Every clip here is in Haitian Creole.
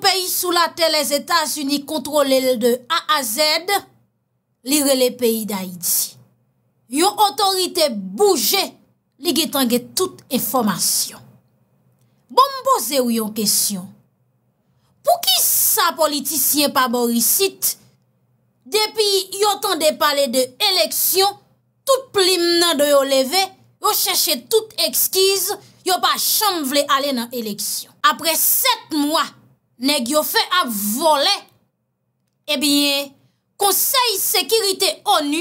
peyi sou la te les Etats-Unis kontrole l de A a Z, li re le peyi da idzi. Yon otorite bouje, li getan ge tout informasyon. Bon mboze ou yon kesyon, pou ki sa politisyen pa borisit, depi yon tan de pale de eleksyon, tout plim nan de yo leve, yo chèche tout ekskiz, yo pa chan vle ale nan eleksyon. Apre set mwa Nèk yo fè ap volè. Ebyen, eh konsey sekirite ONU,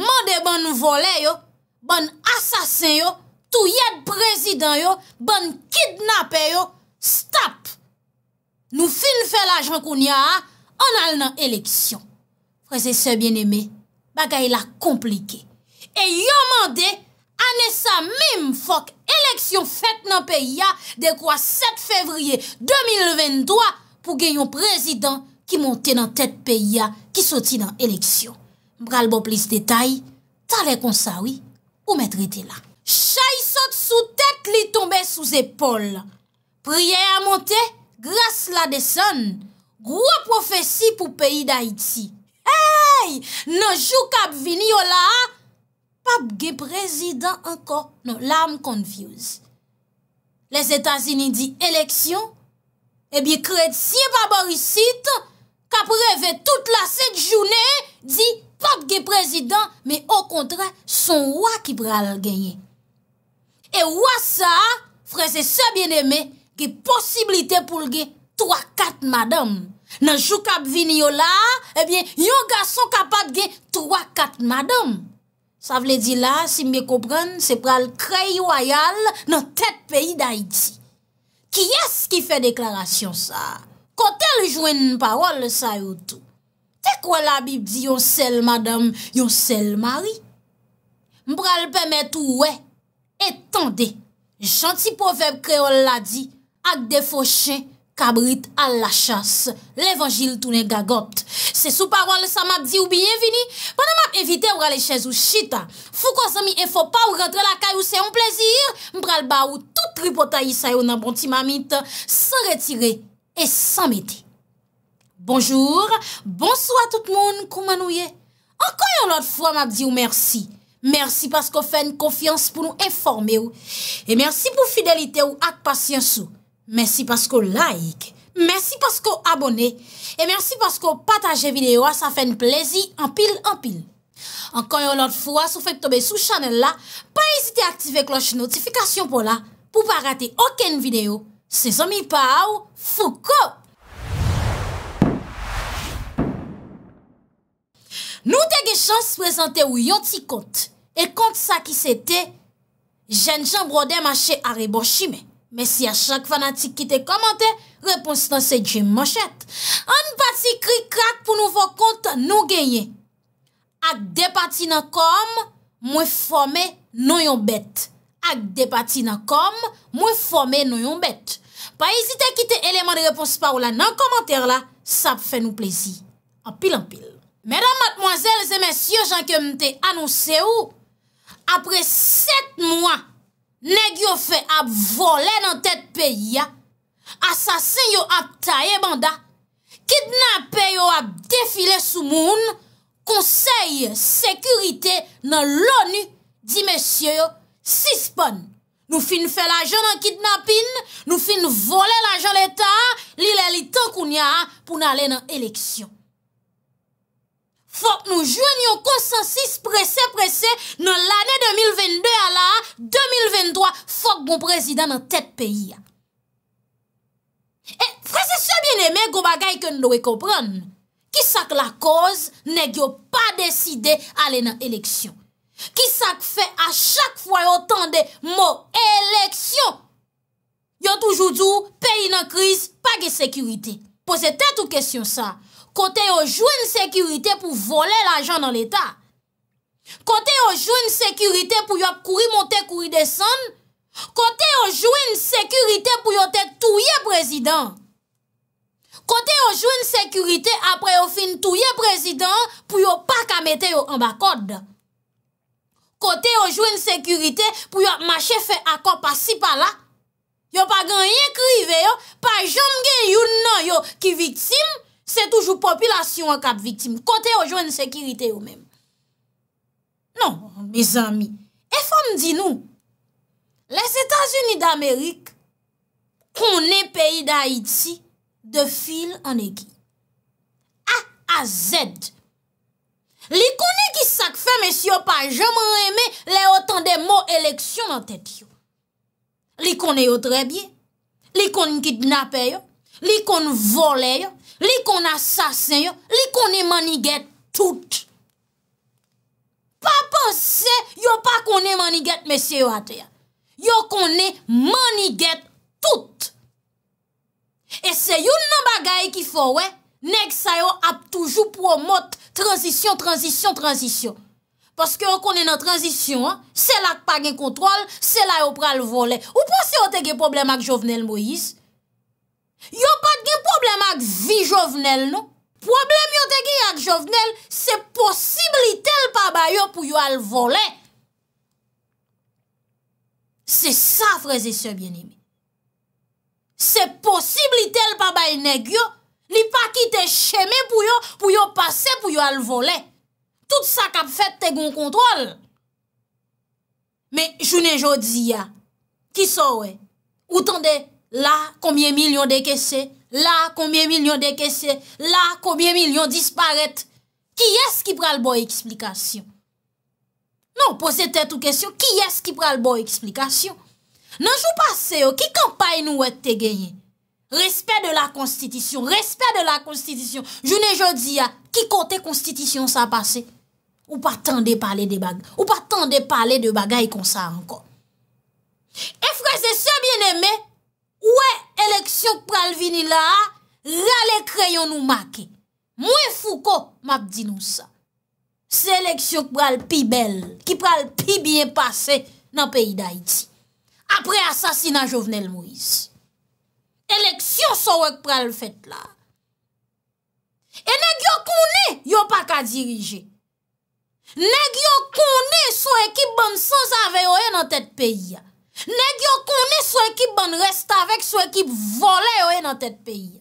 mandè ban volè yo, ban asasè yo, tou yèd prezidè yo, ban kidnapè yo, stop! Nou fin fè la jwen koun ya a, an al nan eleksyon. Fresè sè bienemè, bagay la komplike. E yo mandè, Anè sa mèm fòk eleksyon fèt nan peyi ya dekwa 7 fevriye 2023 pou gen yon prezidant ki monte nan tèt peyi ya ki soti nan eleksyon. Bral bo plis detay, talè konsawi ou mètre tè la. Chay sote sou tèt li tombe sou zépol. Priye a monte grase la deson. Gro profesi pou peyi da iti. Hey, nan jou kap vini yo la ha. pap ge prezidant ankon nan lam konfuse. Les Etats-Unis di eleksyon, ebi eh kred siye pa borisite, ka preve tout la set jounen, di pap ge prezidant, me o kontre, son wak i pral genye. E wasa, frese se bieneme, ki posibilite pou lge 3-4 madame. Nan chou kap vini yo la, ebi eh yon gason kapat ge 3-4 madame. Sa vle di la, si mbe kopren, se pral kreyi wayal nan tet peyi da iti. Ki es ki fe deklarasyon sa? Kotel jwen nan parol sa yo tou. Te kwa la bib di yon sel madam, yon sel mari? Mpral pemet ou we, etande, janti pofèb kreyol la di, ak defo chen. Kabrit al la chas, levangil toune gagopt. Se sou parol sa mabdi ou biyevini, banan mab evite ou rale ches ou chita. Fou kwa zami e fop pa ou rentre la kay ou se yon plezir, mbral ba ou tout ripotayi sayo nan bonti mamit, se retire et se mbete. Bonjour, bonso a tout moun koumanouye. Anko yon lot fwa mabdi ou mersi. Mersi pasko fèn konfians pou nou informe ou. E mersi pou fidelite ou ak pasyens ou. Mersi pasko like, mersi pasko abone, e mersi pasko pataje video a sa fe nplezi anpil anpil. Ankanyon lot fwa, sou fek tobe sou chanel la, pa esite aktive kloche notifikasyon pou la pou pa rate oken video. Se zomi pa ou, foko! Nou te ge chan se prezante ou yoti kont, e kont sa ki se te, jen jan brode mache arebo shime. Men si a chak fanatik ki te komante, repons nan se djim moshet. An pati kri krak pou nou vok kont nou genye. Ak depati nan kom, mwen fome nou yon bet. Ak depati nan kom, mwen fome nou yon bet. Pa ezite ki te eleman de repons pa ou la nan komante la, sa pfe nou plezi. An pil an pil. Menan matmoazel, zemens, yo jank yo mte anonsè ou. Apre set mwa, Neg yo fe ap vole nan tet pe ya, asasin yo ap taye banda, kidnapen yo ap defile sou moun, konsey, sekurite nan l'ONU, di mesye yo, sispon. Nou fin fe la jen an kidnapin, nou fin vole la jen l'Etat, lile li tokoun ya pou nale nan eleksyon. Fok nou jwen yon konsensis presè presè nan l'anè 2022 ala 2023 fok bon prezident nan tèt peyi a. E fre se se bien emè gwa bagay ke nou dowe kopron. Kisak la koz ne gyo pa deside ale nan eleksyon. Kisak fe a chak fwa yon tan de mo eleksyon. Yon toujou djou peyi nan kriz pa ge sekurite. Po se tèt ou kesyon sa. Kote yo jwen sekurite pou vole la jan nan l'Etat. Kote yo jwen sekurite pou yo kuri monte kuri desan. Kote yo jwen sekurite pou yo te touye prezident. Kote yo jwen sekurite apre yo fin touye prezident pou yo pa kamete yo anba kod. Kote yo jwen sekurite pou yo mache fe akop asipa la. Yo pa ganyen kri ve yo, pa jom gen yon nan yo ki vitsim. Se toujou popilasyon an kat vitim, kote yo jwen sekirite yo men. Non, mis ami, e fom di nou, les Etats-Unis d'Amerik, konen peyi d'Haïti, de fil an eki. A a zed. Li konen ki sak fe, men si yo pa jomen reme, le otan de mo eleksyon an tèt yo. Li konen yo trebiye, li konen kitnapè yo, li konen vole yo, Li kon a sasen yo, li kon e maniget tout. Pa pense, yo pa kon e maniget mese yo ate ya. Yo kon e maniget tout. E se yon nan bagaye ki fowe, neg sa yo ap toujou pou o mot, transition, transition, transition. Paske yo kon e nan transition, se la ak pa gen kontrol, se la yo pral vole. Ou pa se yo tege problem ak Jovenel Moïse, Yo pat gen problem ak vi jovenel, nou? Problem yo te gen ak jovenel, se posibli tel pa bay yo pou yo al volen. Se sa, freze se, bien imi. Se posibli tel pa bay nek yo, li pa ki te cheme pou yo, pou yo pase pou yo al volen. Tout sa kap fet te gon kontrol. Me, jounen jo di ya, ki so we, ou tende, La, koumye milyon dekesè? La, koumye milyon dekesè? La, koumye milyon disparèt? Ki es ki pral bo eksplikasyon? Non, pose te tou kesyon, ki es ki pral bo eksplikasyon? Non, sou pase yo, oh, ki kampaye nou wè te genyen? Respert de la konstitisyon, respect de la konstitisyon, jounè jò di ya, ki kote konstitisyon sa pase? Ou pa tan de pale de bagay, ou pa tan de pale de bagay kon sa ankon? Efreze se bienemè, Ouwe, eleksyon k pral vini la, rale kreyon nou make. Mwen fou ko map di nou sa. Se eleksyon k pral pi bel, ki pral pi biye pase nan peyi da iti. Apre asasina Jovenel Moise. Eleksyon souwe k pral fet la. E neg yo kouni, yo pa ka dirije. Neg yo kouni souwe ki bon sos aveyo e nan tet peyi ya. Nèk yo konè sou ekip ban rest avèk, sou ekip volè yoè e nan tèt peyi.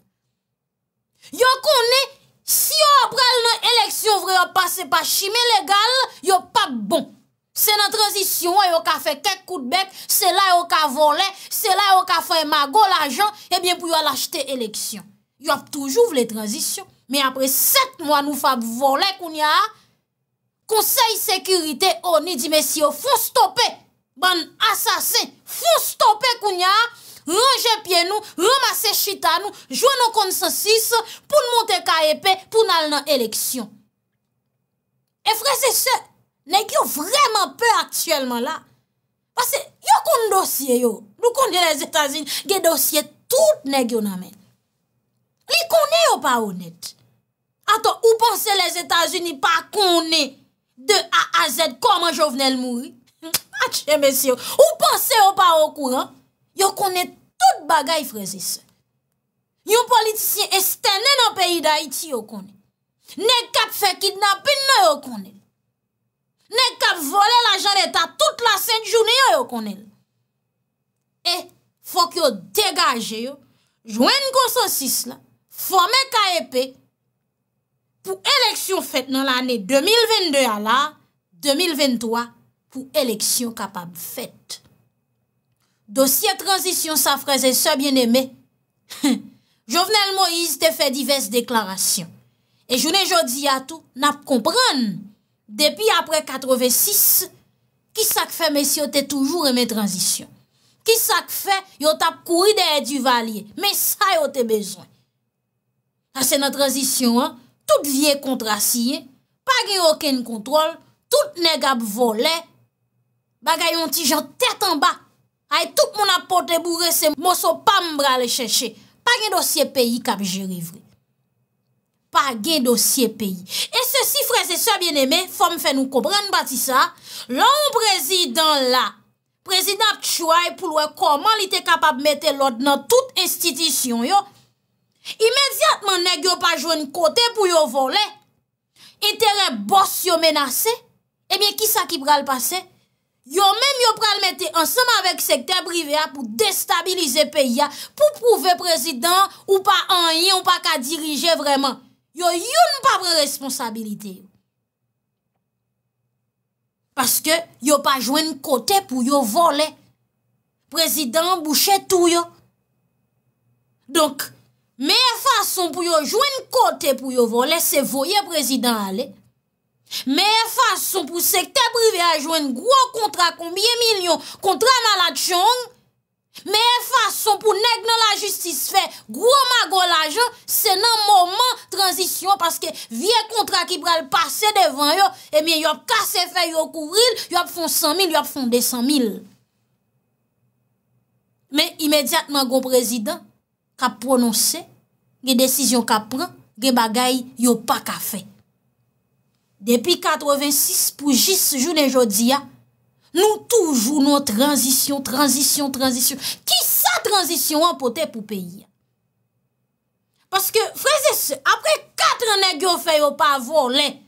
Yo konè, si yo aprel nan eleksyon vre yo passe pa chime legal, yo pa bon. Se nan tranzisyon yo yo ka fè kek kout bèk, se la yo ka volè, se la yo ka fè magol ajan, ebyen pou yo l'achete eleksyon. Yo ap toujouv le tranzisyon. Men apre set mwa nou fap volè koun ya, konsey sekurite o ni di men si yo fon stopè. ban asase foun stopè koun ya, rongè piè nou, rongè masè chita nou, jwen nou konsensis, pou nou monte ka epè, pou nou al nan eleksyon. E fre se se, nek yo vreman pe aktuelman la. Pase, yo kon dosye yo, nou kon de les Etats-Unis, ge dosye tout nek yo namen. Li kon yo pa onet. Ato, ou panse les Etats-Unis pa kon ne de a a zed koman jovenel moui? atche mese yo, ou panse yo pa wakouran, yo konen tout bagay freze se. Yon politisyen esten nen an peyi da iti yo konen. Nen kap fekid nan pin nan yo konen. Nen kap vole la jan etat tout la sen jounen yo yo konen. E, fok yo degaje yo, jwen konsosis la, fome KEP, pou eleksyon fet nan l'ane 2022 ala, 2023 ala, pou eleksyon kapab fèt. Dosye transisyon sa fraze se bien eme, Jovenel Moïse te fè diverse deklarasyon, e jounen jodi atou nap kompran, depi apre 86, ki sak fè mesi ote toujou reme transisyon, ki sak fè yot ap kouri de edu valye, mesay ote bezon. Asen nan transisyon an, tout vie kontrasiye, pa ge oken kontrol, tout neg ap vole, Bagay yon ti jan tèt an ba. Ay tout moun apote boure se moso pa mbra le chèche. Pa gen dosye peyi kap jere vre. Pa gen dosye peyi. E se si freze sa bien eme, fòm fè nou kobran batisa, loun prezident la, prezident chouay pou lwe koman li te kapab mette lòd nan tout institisyon yo, imediatman neg yo pa jwen kote pou yo vole. Interè bòs yo menase, ebyen kisa ki pral pase? Yo mèm yo pral mette ansèm avèk sektè privè a pou destabilize peyi a pou pouve prezident ou pa an yon pa ka dirije vreman. Yo yon pa vre responsabilite. Paske yo pa jwen kote pou yo vole prezident bouchè tou yo. Donk, mèyè fason pou yo jwen kote pou yo vole se voye prezident ale. Mè fason pou sekte privè a jwen Gwo kontra kombye milyon Kontra nan la tchong Mè fason pou neg nan la justis fè Gwo magon la jen Se nan mouman transisyon Paske vie kontra ki pral pase devan yo E mè yon kase fè yon kouril Yon fon 100.000, yon fon 200.000 Mè imediat nan gwo prezident Ka prononse Ge desisyon ka pran Ge bagay yon pa ka fè Depi 86 pou jis, jounen jodi ya, nou toujou nou transisyon, transisyon, transisyon. Ki sa transisyon an potè pou peyi ya? Paske, freze se, apre 4 negyo fè yo pa volen,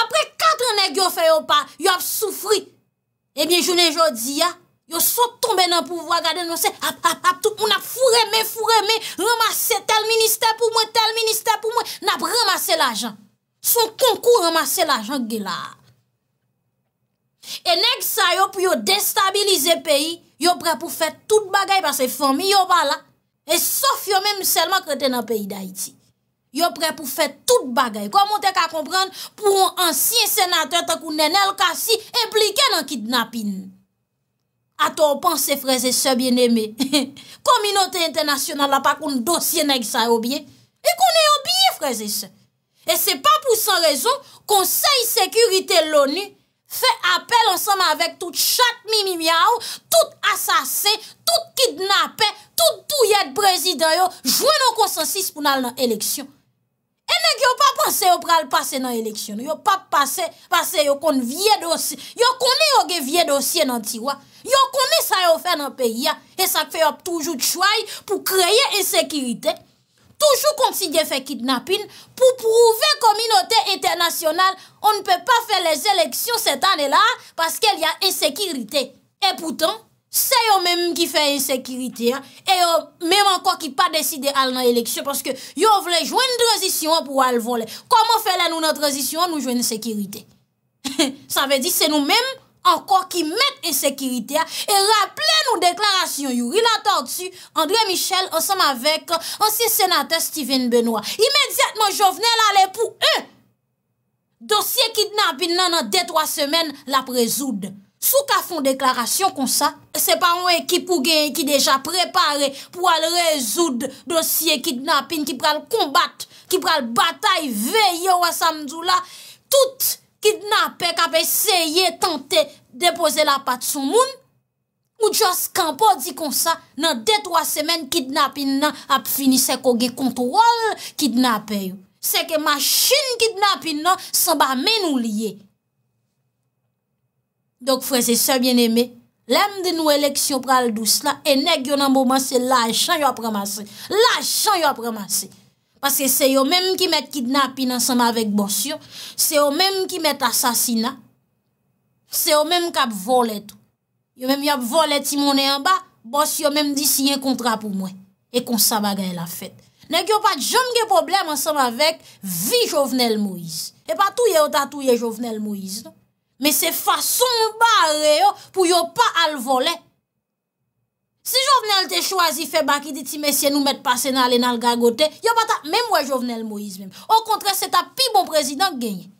apre 4 negyo fè yo pa yo ap soufri, ebyen jounen jodi ya, yo sou tombe nan pouvoi gade nou se, ap ap ap tou, nou ap fureme, fureme, ramase tel minister pou mwen, tel minister pou mwen, nou ap ramase la jan. Son konkou remase la janke la. E neg sa yo pou yo destabilize peyi, yo pre pou fet tout bagay, pas e fomi yo bala. E sof yo menm selman kreten na peyi da iti. Yo pre pou fet tout bagay. Komon te ka komprende, pou yon ansyen senatè takou nenel kasi, implike nan kidnapin. Ato, o panse freze se bien eme. Kominote internasyonan la pakoun dosye neg sa yo bie. E konen yo bie freze se. E se pa pou san rezon, konsey sekurite l'ONU fè apel ansama avèk tout chak mi mi mia ou, tout asase, tout kidnape, tout tou yèd prezidanyo, jwen nou konsensis pou nal nan eleksyon. E neg yo pa panse yo pral pase nan eleksyon. Yo pa pase, pase yo kon vie dosye. Yo kone yo ge vie dosye nan tiwa. Yo kone sa yo fè nan peyi ya. E sa fè yo pou toujou chway pou kreye ensekiritey. toujours continuer à faire kidnapping pour prouver communauté internationale on ne peut pas faire les élections cette année-là parce qu'il y a insécurité. Et pourtant, c'est eux-mêmes qui font insécurité hein. et eux-mêmes encore qui pas décidé à l'élection élection parce que ils veulent jouer une transition pour aller voler. Comment faire là nous notre transition nous jouer une sécurité Ça veut dire c'est nous-mêmes ankon ki met ensekirite a, e rapple nou deklarasyon yu. Il ator tsu, André Michel, ansem avek ansi senate Steven Benoit. Imediatman jo vnen la le pou e. Dosye kidnapin nan an detwa semen la prezoud. Sou ka fon deklarasyon kon sa? Se pa mwen ekip ou gen ki deja prepare pou al rezoud dosye kidnapin ki pral kombat, ki pral batay veyo wa samzou la. Tout, apèk apè seye tante depose la pat sou moun, ou jòs kanpo di konsa nan de twa semen kidnapin nan ap finise kogue kontrol kidnapè yo. Seke machin kidnapin nan, seba men ou liye. Dok fwese se bien eme, lem di nou eleksyon pral dous la, enèk yo nan mouman se lachan yo apreman se, lachan yo apreman se. Paske se yo menm ki met kidnapin ansama vek boss yo, se yo menm ki met asasina, se yo menm kap volet. Yo menm yap volet ti mounen anba, boss yo menm di si yon kontra pou mwen, e konsa bagay la fet. Nèk yo pat jom ge problem ansama vek vi Jovenel Moïse. E pa touye yo tatouye Jovenel Moïse nou, menm se fason mou bare yo pou yo pa al volet. Si jovenel te chwazi fe baki di ti mesye nou met pase nan alen al gagote, yo bata mèm wè jovenel Moïse mèm. Ou kontre, se ta pi bon prezident genye.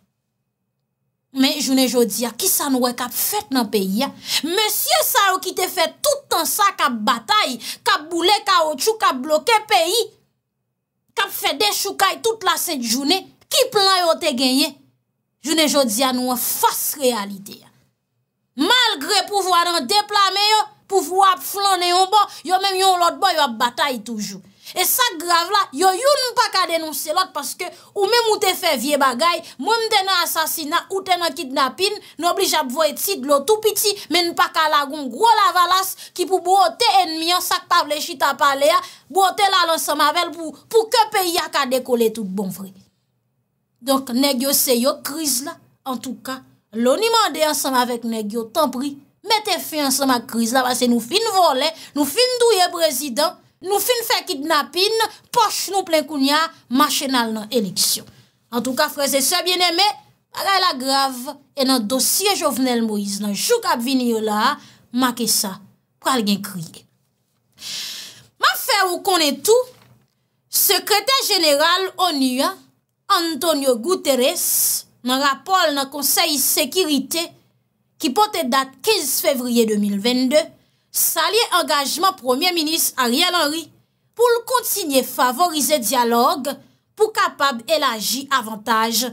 Mè, jounè joudia, ki sa nou wè kap fèt nan peyi ya? Mèsyè sa wè ki te fèt tout an sa kap batay, kap boule, ka otchou, kap bloke peyi, kap fèt de choukay tout la sè di jounè, ki plan yo te genye? Jounè joudia nou wè fòs realite ya. Malgré pou vwa nan deplame yo, pou fwa ap flan e yon bon, yo menm yon lot bon, yo ap batay toujou. E sa grav la, yo yon nou pa ka denounse lot, paske ou menm ou te fe vie bagay, mwenm tena asasina, ou tena kidnapin, nou bli jap vo eti, dlou tou piti, menm pa ka lagoun gro la valas, ki pou bou ote enmi an, sak tavle chita pale ya, bou ote la lansan mavel, pou ke pe ya ka dekole tout bon vre. Donk negyo se yo kriz la, an tou ka, louni mande ansan avek negyo, tan pri, Mète fè yon sa ma kriz la, Basè nou fin volè, Nou fin douye prezident, Nou fin fè kidnapin, Poche nou plen kounya, Mache nal nan eleksyon. An tou ka freze se bien eme, A la la grav, E nan dosye jovenel Moise, Nan chouk ap vinye la, Make sa, Pwa al gen kriye. Ma fè ou konè tou, Sekretè genèral, O nye, Antonio Guterres, Nan rapol nan konsey sekirite, ki pote dat 15 fevriye 2022, salye engajman Premier Ministre Ariel Henry pou l kontinye favorize dialog pou kapab elaji avantaj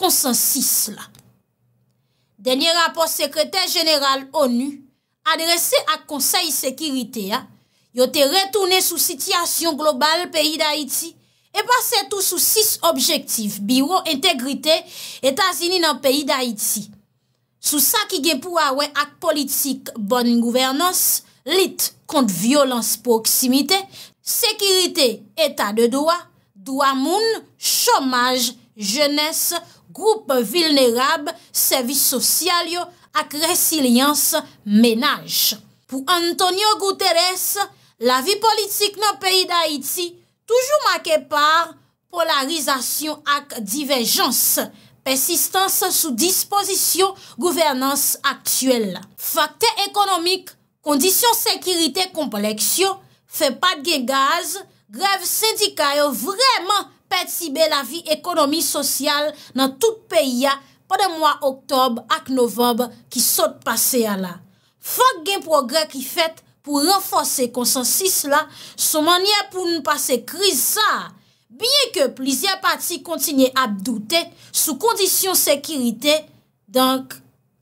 konsensis la. Denye rapor sekretèr jeneral ONU adrese ak konsey sekirite ya, yo te retoune sou sityasyon global peyi d'Haïti e pase tou sou 6 objektif biro integrite Etasini nan peyi d'Haïti. Sous sa ki gepou awe ak politik bonn gouvernos, lit kont violans pou oksimite, sekirite, etat de doa, doa moun, chomaj, jenese, groupe vilnerab, servis sosyal yo ak resiliyans menaj. Pou Antonio Guterres, la vi politik nan peyi da iti toujou make par polarizasyon ak divejansse persistans sou disposisyon gouvernans aktyel. Faktè ekonomik, kondisyon sekirite kompleksyo, fe pat gen gaz, grev syndika yo vreman pet sibe la vi ekonomi sosyal nan tout peyi ya pa de mwa oktob ak novembe ki sot pase ya la. Fak gen progre ki fet pou renfonse konsensis la, sou manye pou nou pase kriz sa, Biye ke plizye pati kontinye ap doute sou kondisyon sekirite, donk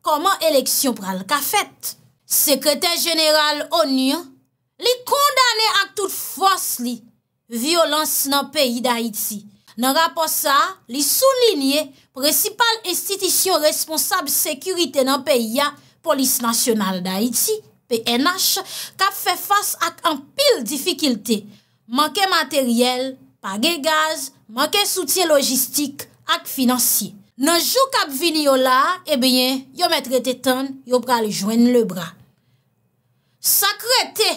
koman eleksyon pral ka fet. Sekretèr jeneral Onyan li kondane ak tout fos li violans nan peyi da Iti. Nan rapos sa, li sou linye precipal estitisyon responsab sekirite nan peyi ya Polis Nasyonal da Iti, PNH, kap fe fos ak an pil difikilte. Mankè materyel, page gaz, manke soutien logistik ak finansye. Nanjou kap vini yo la, ebyen, eh yo metre tetan, yo pral joen le bra. Sakrete,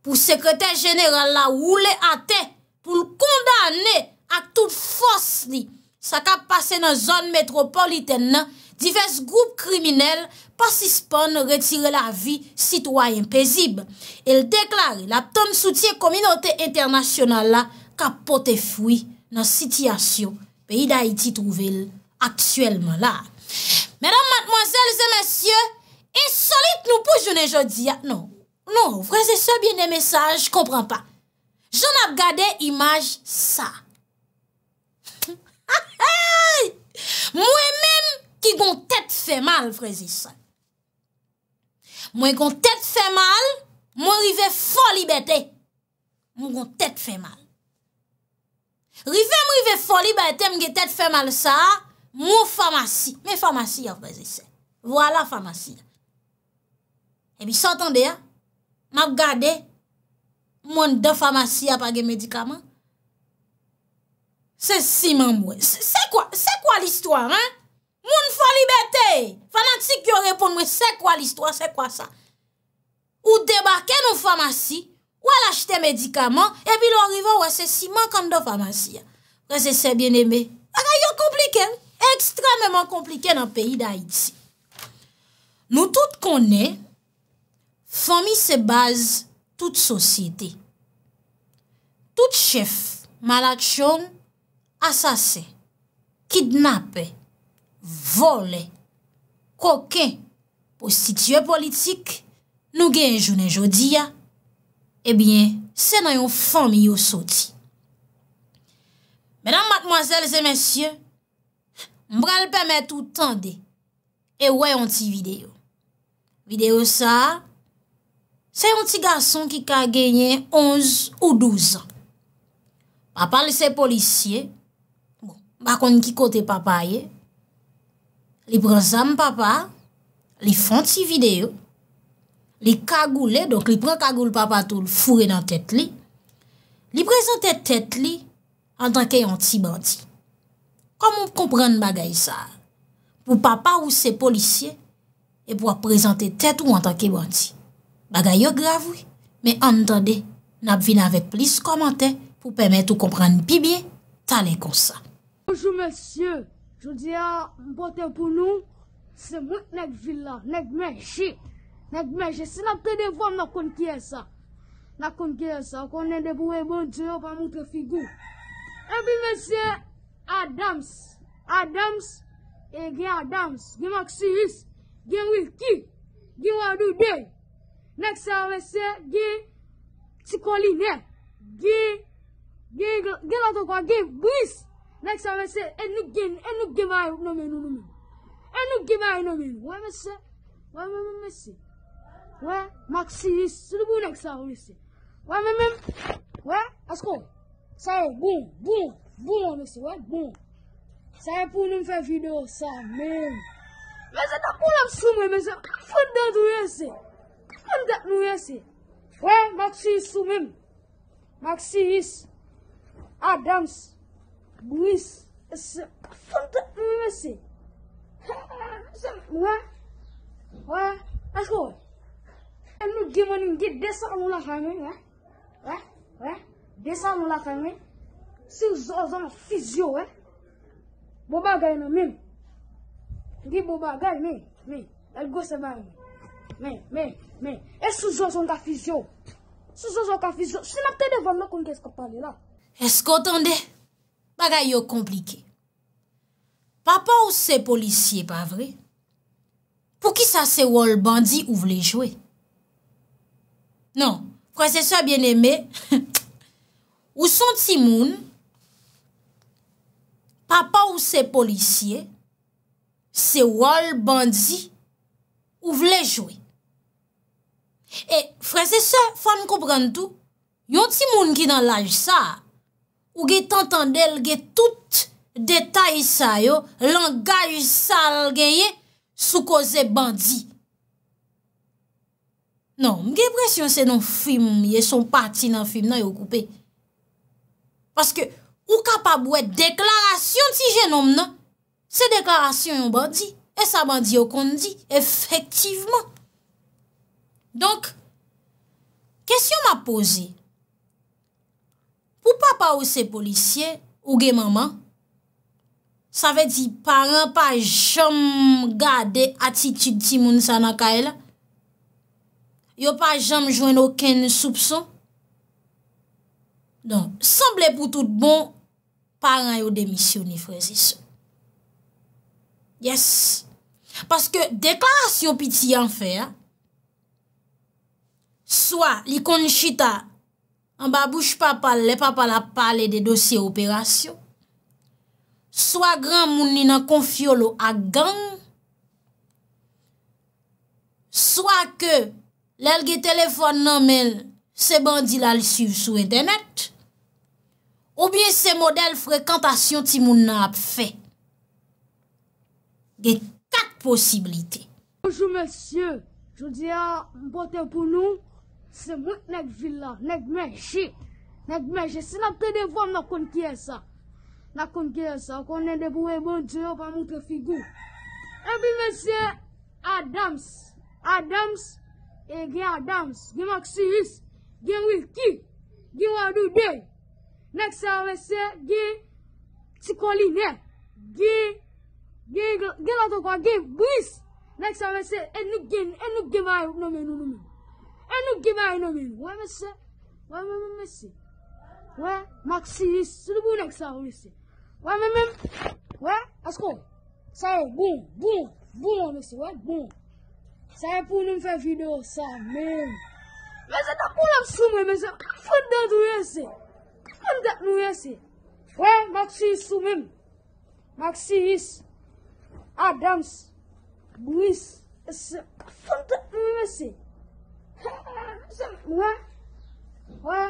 pou sekrete jeneral la wou le ate, pou l kondane ak tout fos li, sakap pase nan zon metropoliten nan, divers group kriminel pasispon retire la vi sitwa impezib. El deklare, la ton soutien kominote internasyonal la, ka pote fwi nan sityasyon peyi da iti trouvel aksuelman la. Mèdam matmwazèl zè mèsyè, insolite nou pou jounen jò diya. Non, non, vreze sè bien de mèsa, j kompran pa. Joun ap gade imaj sa. Mwen men ki goun tèt fè mal, vreze sè. Mwen goun tèt fè mal, mwen rive fol i bete. Mwen goun tèt fè mal. Rivem rive foli bete mge tet fè mal sa, moun famasi, mè famasi yav beze se. Vwala famasi. Ebi s'atande ya? Mab gade, moun da famasi apage medikaman? Se si mwen mwen. Se kwa? Se kwa l'istwa? Moun foli bete? Fanatik yo repon mwen, se kwa l'istwa? Se kwa sa? Ou debake nou famasi, wal achte medikaman, epi lo anrivan wase siman kanda famasyan. Wese se bien eme. Aga yo kompliken, ekstrememan kompliken an peyi da Haiti. Nou tout konen, fomi se baz tout sosyete. Tout chef, malakchon, asase, kidnap, vole, koken, postitye politik, nou genjounen jodi ya, Ebyen, se nan yon fom yon soti. Menan matmoazel se mensyen, mbran li pemet ou tande, e woy yon ti videyo. Videyo sa, se yon ti gason ki ka genyen 11 ou 12 an. Pa pali se polisye, bakon ki kote papa ye. Li prezame papa, li fon ti videyo. li kagou le, donk li pran kagou l papatou l fure nan tèt li, li prezante tèt li an tanke yon ti bandi. Komon komprenn bagay sa? Pou papa ou se policye, e pou ap prezante tèt ou an tanke bandi. Bagay yo grav wè, me an tède, nap vin avèk plis komantè, pou pèmèt ou komprenn pi bie, talè kon sa. Bonjour, monsieur. Je dis, ah, mpote pou nou, se mwèk nèk villa, nèk mèk chèk. Nèk mèche, sin ap tè devon mè kon kè sa. Nèk kon kè sa, kon nè de pou e bon tè yo pa moun kè figou. Ebi mèche, Adams. Adams, e gen Adams. Gen Maxi Yis, gen Wilki, gen Wadu Dey. Nèk se a mèche, gen Tsikoli Nè. Gen, gen, gen la tokwa gen Briss. Nèk se a mèche, en nou gen, en nou gen maye nomen ou nomen ou. En nou gen maye nomen ou. Wè mèche, wè mèche mèche. Wè, Maxi Yis, sè li pou lèk sa ou yè se. Wè, mè mèm, wè, asko. Sa yo, boum, boum, boum an mè se, wè, boum. Sa yo pou lèm fè video sa mèm. Mè se tak pou lèm sou mèm, mè se, fè dèk nou yè se. Fè dèk nou yè se. Wè, Maxi Yis sou mèm. Maxi Yis, Adams, Gouis, ese, fè dèk nou yè se. Fè dèk nou yè se, wè, wè, asko wè. Mwen gen mwen gen, gen desan mwen la fanyen, eh? Eh? Eh? Desan mwen la fanyen? Sou zon zon fizyo, eh? Boba ganyen mwen. Gen boba ganyen, men, bon men. El go seman. Men, men, men. E sou zon zon ka fizyo. Sou zon zon ka fizyo. Se napte devan lakoun kesko pale la. Esko tande? Bagay yo komplike. Papa ou se polisye pa vre? Pou ki sa se wol bandi ou vle jwe? Non, frasesor bien eme, ou son ti moun, papa ou se polisye, se wol bandi, ou vle jwe. E frasesor, fwa n koupran tou, yon ti moun ki nan laj sa, ou ge tentan del ge tout detay sa yo, langaj sal genye, sou koze bandi. Nan, mge presyon se nan film, ye son pati nan film nan yo koupe. Paske, ou kapabwe deklarasyon ti jenom nan, se deklarasyon yon bandi, e sa bandi yo kondi, efektivman. Donk, kesyon ma pose, pou papa ou se policye, ou ge maman, sa ve di paran pa jom gade atitude ti moun sanakaye la, yo pa jam jwen oken soubson. Don, semble pou tout bon, paran yo demisyon ni frezisyon. Yes. Paske deklarasyon pitiyan fe, ya. Soa, li kon chita, an ba bouj papa, le papa la pale de dosye operasyon. Soa gran moun ni nan konfyo lo a gang. Soa ke, Lèl ge telefon nan men, se bandi la li syv sou internet, ou bie se model frekantasyon ti moun nan ap fè, ge tak posibilite. Bonjour, monsieur. Je vous dirai, ah, un pote pour nous, c'est moui, nèk villa, nèk mèjé. Nèk mèjé, c'est la téléforme, nèk kon kiè e sa. Nèk kon kiè e sa, kon nèk de boue, bon, diyo, pa mou te figou. Et eh puis, monsieur, Adams, Adams, E gen a dams, gen maksi is, gen wil ki, gen wadu dey. Nek sa wese, gen tikoli ne, gen latokwa, gen buis. Nek sa wese, en nou gen, en nou gen maye nou menou nou menou. En nou gen maye nou menou. Wè mese, wè mè mè mese, wè maksi is, silibou nek sa wese. Wè mè mè, wè, asko, sa yo, boum, boum, boum wè mese, wè, boum. Sa e pou nou fè video sa mèm. Mè se ta pou lak sou mè mè se. Fè dè nou yè se. Fè dè nou yè se. Wè, Maksis sou mèm. Maksis. Adams. Gouis. Ese. Fè dè nou yè se. E fè dè nou yè se. Wè. Wè.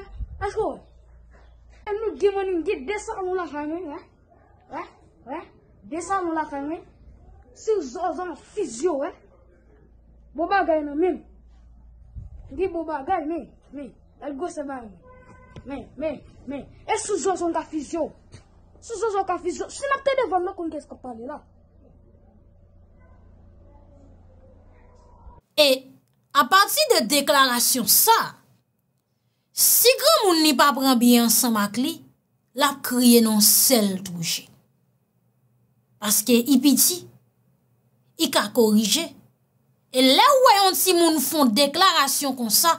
Ako wè. Mè nou gè mè nou gè desa nou lak fè mèm wè. Wè. Wè. Desa nou lak fè mèm wè. Si ou zò zò mè fizyo wè. Boba gaye nan men. Gye boba gaye men, men. El go se ba men. Men, men, men. E sou zon zon ka fizyon. Sou zon zon ka fizyon. Soun ap te devan nan kon keske pale la. E a pati de deklarasyon sa, si gwa moun ni pa pran biyan san mak li, la kriye nan sel touje. Paske ipiti, i ka korije, E lè wè yon ti moun foun deklarasyon kon sa,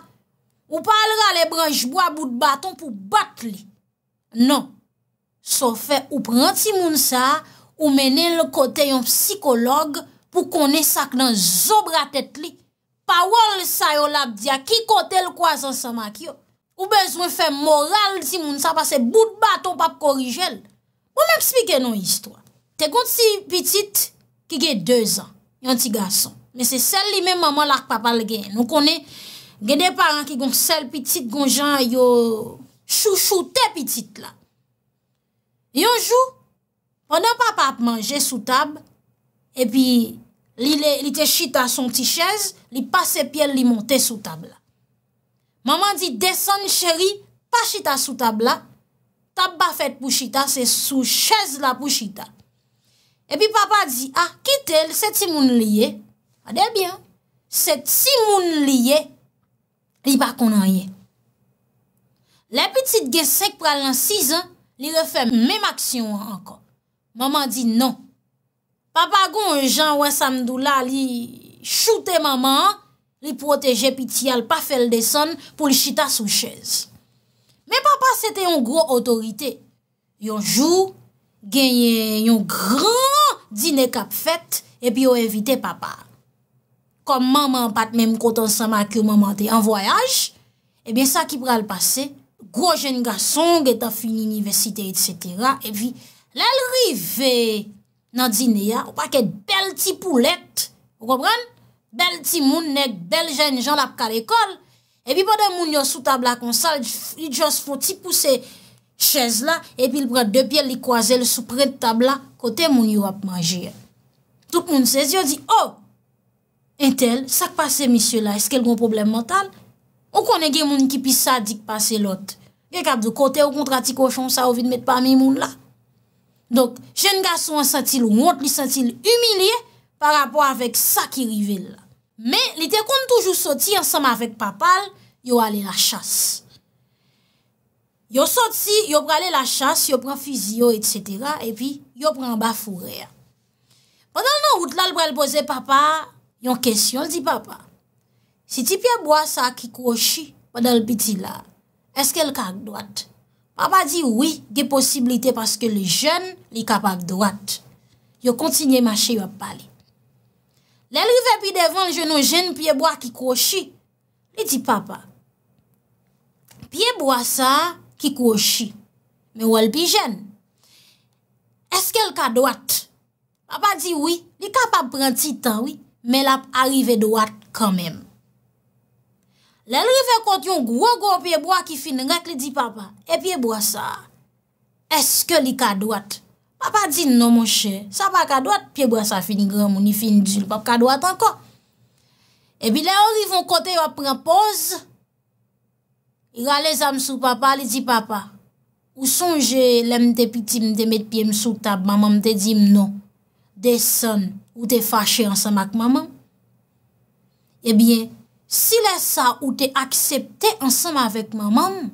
ou palra le branjbo a bout baton pou bat li. Non, sofe ou pran ti moun sa, ou mene le kote yon psikolog pou konen sak nan zobra tet li. Pa wòl sa yon labdia ki kote l kwa zan sa mak yo. Ou bezwen fè moral ti moun sa, pase bout baton pap korijel. Ou mè eksplike yon histwa. Te kont si pitit ki ge 2 an, yon ti gason. men se sel li men maman la ak papa le gen. Nou konen gen de paran ki gong sel pitit, gong jan yo chou choute pitit la. Yonjou, pwè nan papa ap manje sou tab, epi li te chita son ti chèze, li pase pièl li monte sou tab la. Maman di, desan chéri, pa chita sou tab la, tab ba fèt pou chita, se sou chèze la pou chita. Epi papa di, a, ah, kitel, se ti moun liye, A debyan, set si moun liye, li pa konanye. La pitit gesek pral an 6 an, li refe mem aksyon ankon. Maman di non. Papa goun jan wensam dou la, li choute maman, li proteje pitial pa fel de son pou li chita sou chez. Men papa sete yon gro otorite. Yon jou, genye yon gran dine kap fet, epi yo evite papa. kom maman pat mèm koton sa ma kyou maman te en voyaj, ebyen eh sa ki pral pase, gro jen ga son, geta fini universite, etc. Ebyen, lèl rive nan dine ya, waket bel ti poulet, wakobran, bel ti moun, net bel jen jan la pkal ekol, ebyen, bade moun yo sou tabla konsal, yi jos foti puse chèz la, ebyen, pral de pye li kwa zèl sou prè tabla, kote moun yo ap manje ya. Tout moun sezi yo di, oh, Entel, sak pa se misyo la, eskel kon problem mental? Ou konen gen moun ki pis sa dik pa se lot? Gen kap de kote ou kontra ti kofyon sa ouvi de met pa mi moun la? Donk, jen gasou an satil ou mwot, li satil humili par rapport avek sa ki rive la. Men, li ten kon toujou soti ansama avek papal, yo ale la chas. Yo soti, yo prale la chas, yo pran fizyo, etsetera, epi yo pran bafure. Pendan nan wout la, l pou el boze papa... Yon kesyon li di papa. Si ti piye bwa sa ki kou chi, wadal bi di la, eske l ka gdwad? Papa di oui, de posibilite paske li jen li kapa gdwad. Yo kontinye mashe yo ap pali. Le li ve pi devan li jen nou jen, piye bwa ki kou chi, li di papa. Piye bwa sa ki kou chi, me wal bi jen. Eske l ka gdwad? Papa di oui, li kapa pranti tan wik. men lap arive doat kanmem. Lè lè lè fè kont yon gwo gwo piye bwa ki fin, ngek li di papa, e piye bwa sa, eske li ka doat? Papa di nan monshe, sa pa ka doat, piye bwa sa fin, ngek mouni fin, di nan pap ka doat anko. E pi lè orifon kote, wap prempoz, i gwa le zan msou papa, li di papa, ou sonje, lè mte pitim, mte met piye msou tab, mama mte di mnon, deson, ou te fache ansam ak maman, ebyen, si lesa ou te aksepte ansam avèk maman,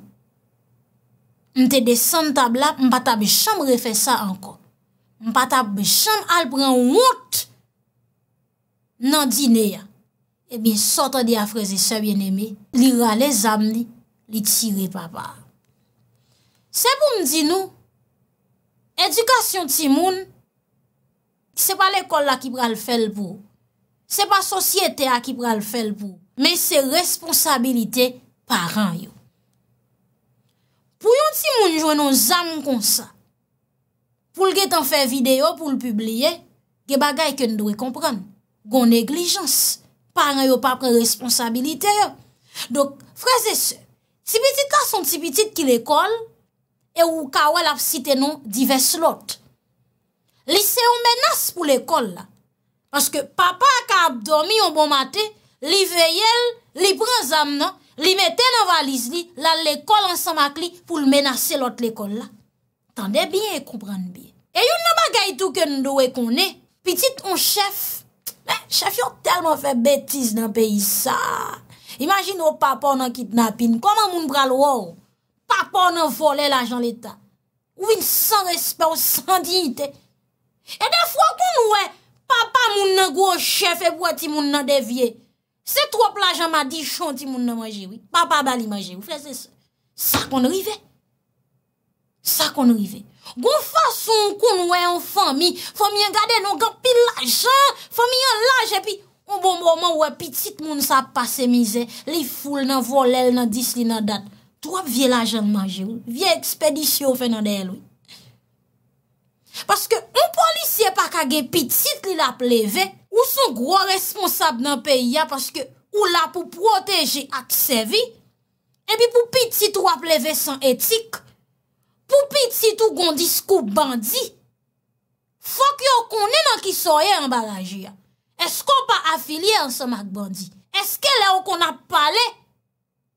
mte desen tabla, mpa tabbe chanm refè sa ankon, mpa tabbe chanm alpran wout, nan dine ya, ebyen, sot an diafrezè e sebyen eme, li ra le zam li, li tire pa pa. Se pou mdi nou, edukasyon ti moun, Se pa l'ekol la ki pral fel pou, se pa sosyete la ki pral fel pou, men se responsabilite paran yo. Pou yon ti moun jwennon zam kon sa, pou lge tan fe video pou l'publiye, ge bagay ke nou dwe kompran, gon neglijans, paran yo pa pre responsabilite yo. Dok, freze se, si petit ka son ti petit ki l'ekol, e ou ka wèl ap site nou divers lote. Lise yon menas pou l'ekol la. Paske papa ak a ap dormi yon bon mate, li vey el, li prez am nan, li mette nan valiz li, la l'ekol ansan mak li pou l menase l ot l'ekol la. Tande bien, koupran bi. E yon nan bagay tou ke nou dewe kon ne, pitit yon chef, me, eh, chef yon tel nan fe betiz nan peyi sa. Imagine wou papa nan kitnapin, koman moun pral wou? Papa nan vole la jan l'eta. Ou vin san respen, ou san diyitey, E de fwa koun wè, papa moun nan gwo chefe wè ti moun nan devye. Se trop la jan ma di chon ti moun nan manje wè, papa bali manje wè. Fwè se se, sa kon rive. Sa kon rive. Gon fwa son koun wè an fami, fami an gade nou gwa pil la jan, fami an laje pi. Un bon bon man wè, pitit moun sa pase mize, li foul nan volel nan disli nan dat. Trop vie la jan manje wè, vie ekspedisyon fwen nan devye wè. Paske ou polisye pa kage pitit li la pleve ou son gro responsab nan peyi ya paske ou la pou proteje ak sevi. E bi pou pitit wap pleve san etik, pou pitit ou gondi skou bandi, fok yo konen an ki soye an barajya. Eske ou pa afiliye an somak bandi? Eske le ou kon ap pale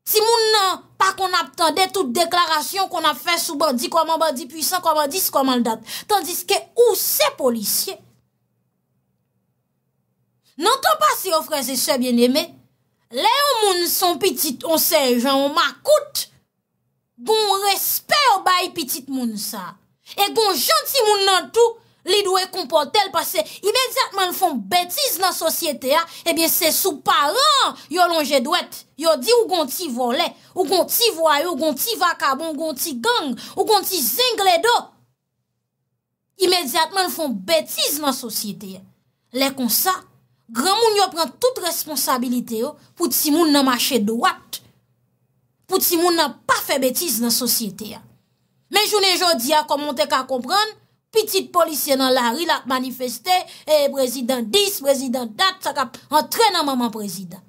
si moun nan... pa kon ap tende tout deklarasyon kon ap fè sou bandi, kwa man bandi pwisan, kwa man dis, kwa man dat. Tandis ke ou se polisye. Nantan pa se yo freze se bien eme, le yo moun son pitit, on se jan, on makout, bon respè yo bayi pitit moun sa, e bon janti moun nan tou, Li dwe kompote el pase imediatman foun betiz nan sosyete ya, ebyen eh se sou paran yo longe dwet. Yo di ou gonti vole, ou gonti voye, ou gonti vakabon, ou gonti gang, ou gonti zengle do. Imediatman foun betiz nan sosyete ya. Le konsa, gran moun yo pren tout responsabilite yo oh, pou ti moun nan mache dwat. Pou ti moun nan pa fe betiz nan sosyete ya. Men jounen joun di ya, komon te ka kompran? Pitit polisye nan la ri la manifestè, e prezidant dis, prezidant dat, sakap, an trenan maman prezidant.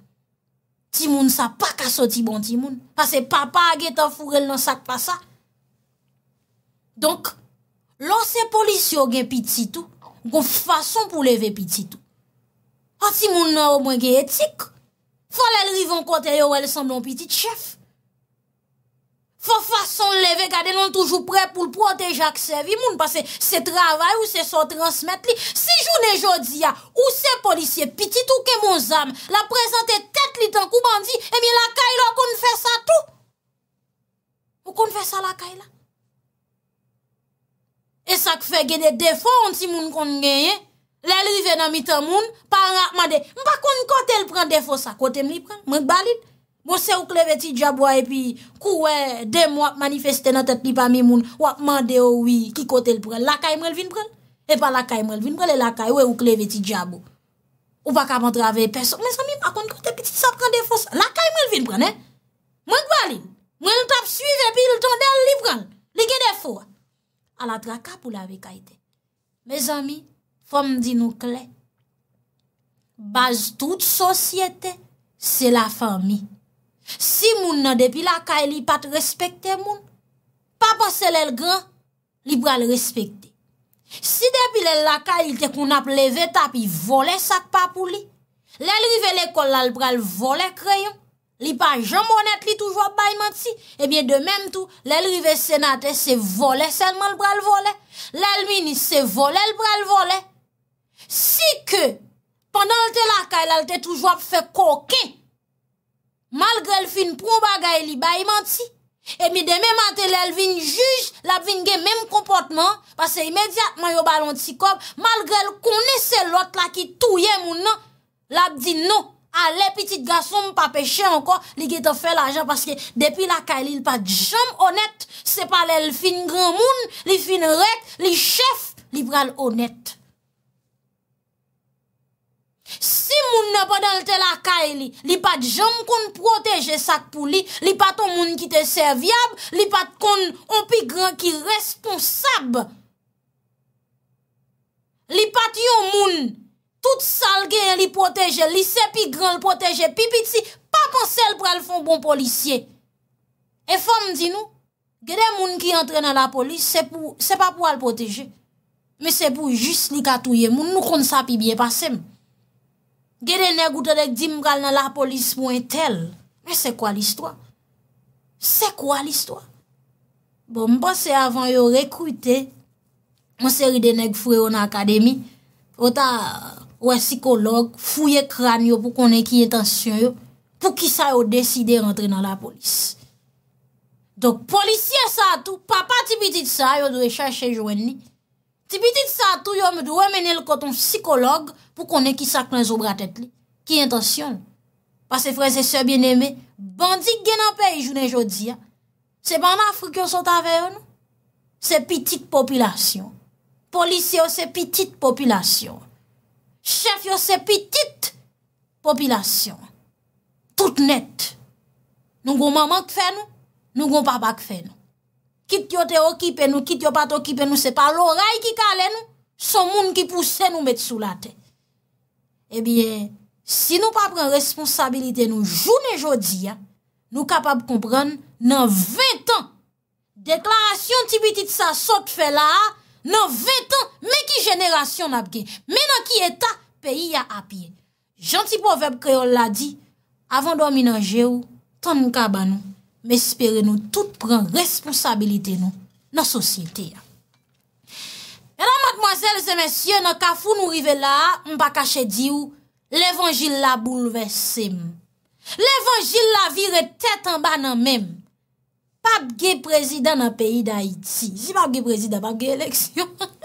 Timoun sa pa kaso timoun, timoun, pase papa a getan furel nan sakpa sa. Donk, lò se polisye o gen pititou, goun ffason pou leve pititou. A ah, timoun nan o mwen gen etik, fol el rivon kote yo el semblon pitit chef. Fò fason leve gade non toujou prè pou l'proteja ksevi moun. Pase se travay ou se so transmèt li. Si joun e jodi ya, ou se polisye pitit ou ke moun zam, la prezante tet li tan kou bandi, e mi lakay la kon fè sa tou. Ou kon fè sa lakay la? E sak fè gede defon ti moun kon ngeye. Lè li vè nan mitan moun, pa akman de, mba kon kote l pren defon sa kote mli pren, mwen balit. Mwen bon, se ou kleve ti djabo e pi kou wè dem wap manifeste nan tet li pa mi moun wap mande ou wii ki kote lpren. Lakay mwen vinpren? E pa lakay mwen vinpren e lakay wè ou kleve ti djabo. Ou wak ap antrave peso. Mwen sami akonde kote piti sa pran de fos. Lakay mwen vinpren e? Eh? Mwen gwa li? Mwen tap sui repi l ton de l livran. Li gen defo? A la traka pou la ve kaite. Mwen sami, fom di nou kle. Baz tout sosyete se la fami. Si moun nan depi lakay li pat respekte moun, pa pa se lèl gran, li pral respekte. Si depi lèl lakay, il te koun ap leve ta pi vole sak pa pou li, lèl rive lèkol la, li pral vole kreyon, li pa jan mounet, li toujwa bayman ti, ebyen de mèm tou, lèl rive senate se vole senman, li pral vole. Lèl mini se vole, li pral vole. Si ke, pandan lèl te lakay, lèl te toujwa fe kokey, Malgre l fin pou bagay li bayi manti, e mi deme manti l el vin juj, l ap vin gen menm komportman, pase imediatman yo balon ti kob, malgre l kone se lot la ki touye moun nan, l ap di nou, ale pitit gasom pa peche anko, li geto fe la jan, parceke depi la kay li l pa jom onet, se pa l fin gran moun, li fin rek, li chef, li bral onet. Si moun nan pa dan lte la kae li, li pat jom kon proteje sak pou li, li pat an moun ki te servyab, li pat kon an pi gran ki responsab. Li pat yon moun, tout sal gen li proteje, li se pi gran li proteje, pi piti, pa konse l pou al fon bon polisye. E fom di nou, gede moun ki entre nan la polis, se pa pou al proteje, me se pou jist li katouye, moun nou kon sa pi biye pase moun. Ge dene goutadek dimgal nan la polis mwen tel. Mwen se kwa l'istwa? Se kwa l'istwa? Bon, mbose avan yo rekwite, mwen seri dene gfouye yo nan akademi, ota wè psikolog, fouye kranyo pou konen kiye tansyon yo, pou ki sa yo deside rentre nan la polis. Dok, polisye sa tout, papa ti biti sa yo dwe chache jwen ni. Ti pitit sa tou yon mèdou wè menè lè koton psikolog pou konè ki sak lè zò bratèt lè. Ki intasyon? Pasè frezè sè bienèmè, bandi gen apè yon jounè jodi ya. Se ban afrikyon sot avè yon nou? Se pitit popylasyon. Polisyon se pitit popylasyon. Chefyon se pitit popylasyon. Tout net. Nou goun maman k fè nou, nou goun papa k fè nou. Kit yo te okipe nou, kit yo pat okipe nou, se pa loray ki kale nou, son moun ki puse nou met sou la te. Ebyen, eh si nou pa pren responsabilite nou, jounen jodi ya, nou kapab kompran nan 20 an. Deklarasyon ti bitit sa sot fe la, nan 20 an, men ki jenerasyon apge, men nan ki eta, peyi ya apye. Janti po vep kreol la di, avan do minanje ou, tan mou kaban nou. me espere nou tout pren responsabilite nou nan sosyete ya. E nan madmoazel, zemensye, nan ka foun nou rive la, mba kache di ou, levon jil la bouleve se m. Levon jil la vire tet an ban nan mem. Pab ge prezidan nan peyi da iti. Si pab ge prezidan, pab ge eleksyon.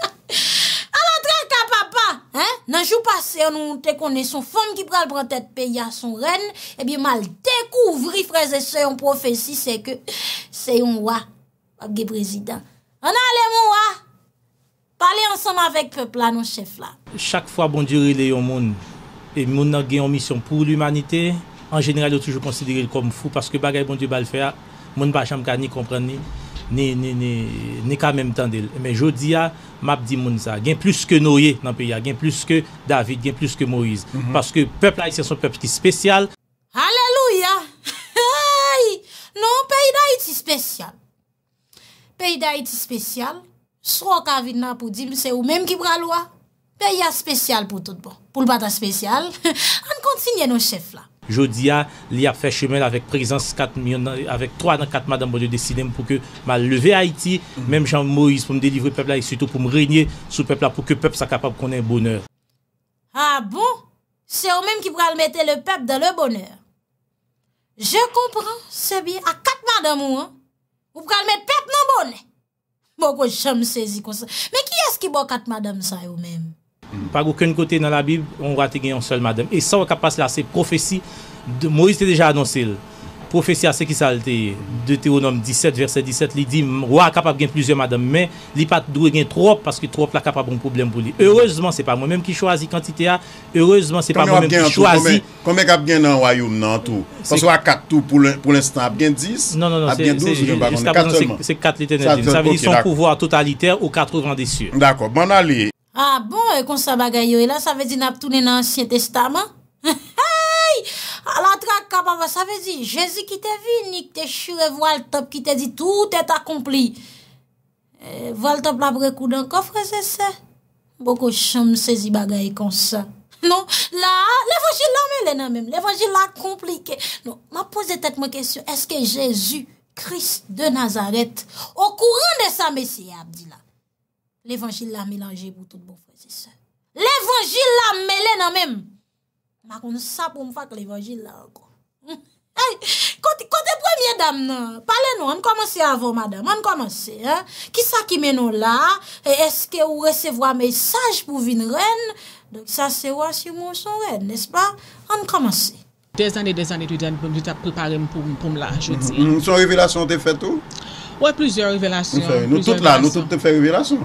Nanjou pase an nou moun te kone son foun ki pral pran tet pe ya son ren, e bi mal dekouvri freze se yon profesi se ke se yon wak ge prezident. An ale moun wak, pale ansanm avek pepla nou chef la. Chak fwa bondi rile yon moun, e moun nan ge yon misyon pou l'umanite, an jeneral yo toujou konsidere yon komfou, paske bagay bondi balfea, moun ba jam gani kompren ni. Ni kan menm tan del Men jodi ya, map di moun sa Gen plus ke Noye nan pe ya Gen plus ke David, gen plus ke Moise mhm. Paske pepl ay se son pepl ki spesyal Aleluya Non, pe yi da iti spesyal Pe yi da iti spesyal Sro ka vin nan pou di Mse ou menm ki pralwa Pe yi ya spesyal pou tout bon Poul bata spesyal An konti nye nou chef la Jodia li ap fè chemèl avèk prezans 4 milyon avèk 3 nan 4 madèm bonè de sinèm pou ke ma leve Haiti. Mèm Jean Moïse pou mè délivre pep la et sütou pou mè reynye sou pep la pou ke pep sa kapab konè bonèr. Ha ah bon, se ou mèm ki pral mette le pep dan le bonèr. Je kompran se bi, a 4 madèm ou an, ou pral mette pep nan bonè. Mèm ki es ki bo 4 madèm sa ou mèm? Mm-hmm. Pas aucun côté dans la Bible, on va te gagner une seule madame. Et ça, on passer là, c'est prophétie. De, Moïse était déjà annoncé. Prophétie à ce qui s'alté de Théonome 17, verset 17, il dit Roi capable de plusieurs madame, mais il pas de gagner trop parce que trop là capable un problème pour lui. Mm-hmm. Heureusement, c'est pas moi-même qui choisis quantité. Heureusement, c'est pas moi-même qui choisis. Combien a bien dans le royaume dans tout Parce qu'on a 4 tout pour l'instant, a bien 10 Non, non, non, c'est C'est 4 l'éternel. Ça veut dire son pouvoir totalitaire aux 80 des cieux. D'accord, bon, allez. A ah, bon, e kon sa bagay yo, e la sa vezin ap tounen an ansyen testaman? Hei! A la trak kababa, sa vezin, Jezi ki te vi, nik te shure, voal top ki te di, tout et akompli. E eh, voal top la brekou den kofre, se se? Boko chanm sezi bagay kon sa. Non, la, levonjil la me le nan men, levonjil la komplike. Non, ma pose tet mwen kesyon, eske Jezi, kris de Nazaret, okouran de sa mesi abdi la? L'Evangil la melange pou tout bon fè, non. se se. L'Evangil la melè nan mèm. Ma kon sa pou m fèk l'Evangil la an kon. Hey, kote previè dam nan, pale nou, an komanse avon madame, an komanse. Ki sa ki menon la, e eske ou resevwa mesaj pou vin ren, sa se wè si moun son ren, nespa? An komanse. Dez anè, dez anè, tu den, pou m l'ajouti. Son revelasyon te fè tou? Ouè, plouzè revelasyon. Nou tout la, nou tout te fè revelasyon.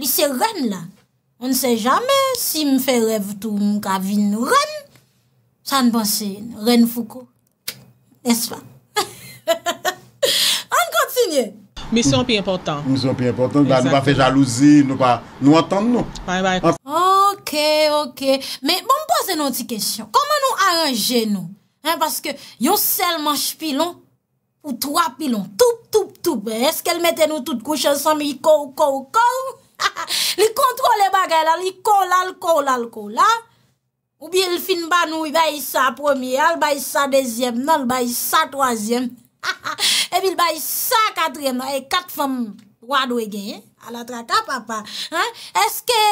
Li se ren la. On se jamen si m fè rev tou m kavin ren. San panse ren fou ko. Nes pa. On kontinye. Mission pi important. Mission pi important. Ba nou pa fè jalouzi. Nou pa nou atan nou. Bye bye. Ok, ok. Bon, me bon pose nou ti kesyon. Koman nou aranje nou? Paske yon sel manj pilon ou twa pilon. Toup, toup, toup. Eske l mette nou tout kouche ansan mi kou, kou, kou. Li kontrole bagay la, li kol al kol al kol la, ou biye l fin banou y bay sa premier, al bay sa dezyem, nan al bay sa tozyem, ebi l bay sa katryem, e kat fom wadwe gen, al atrata papa, eske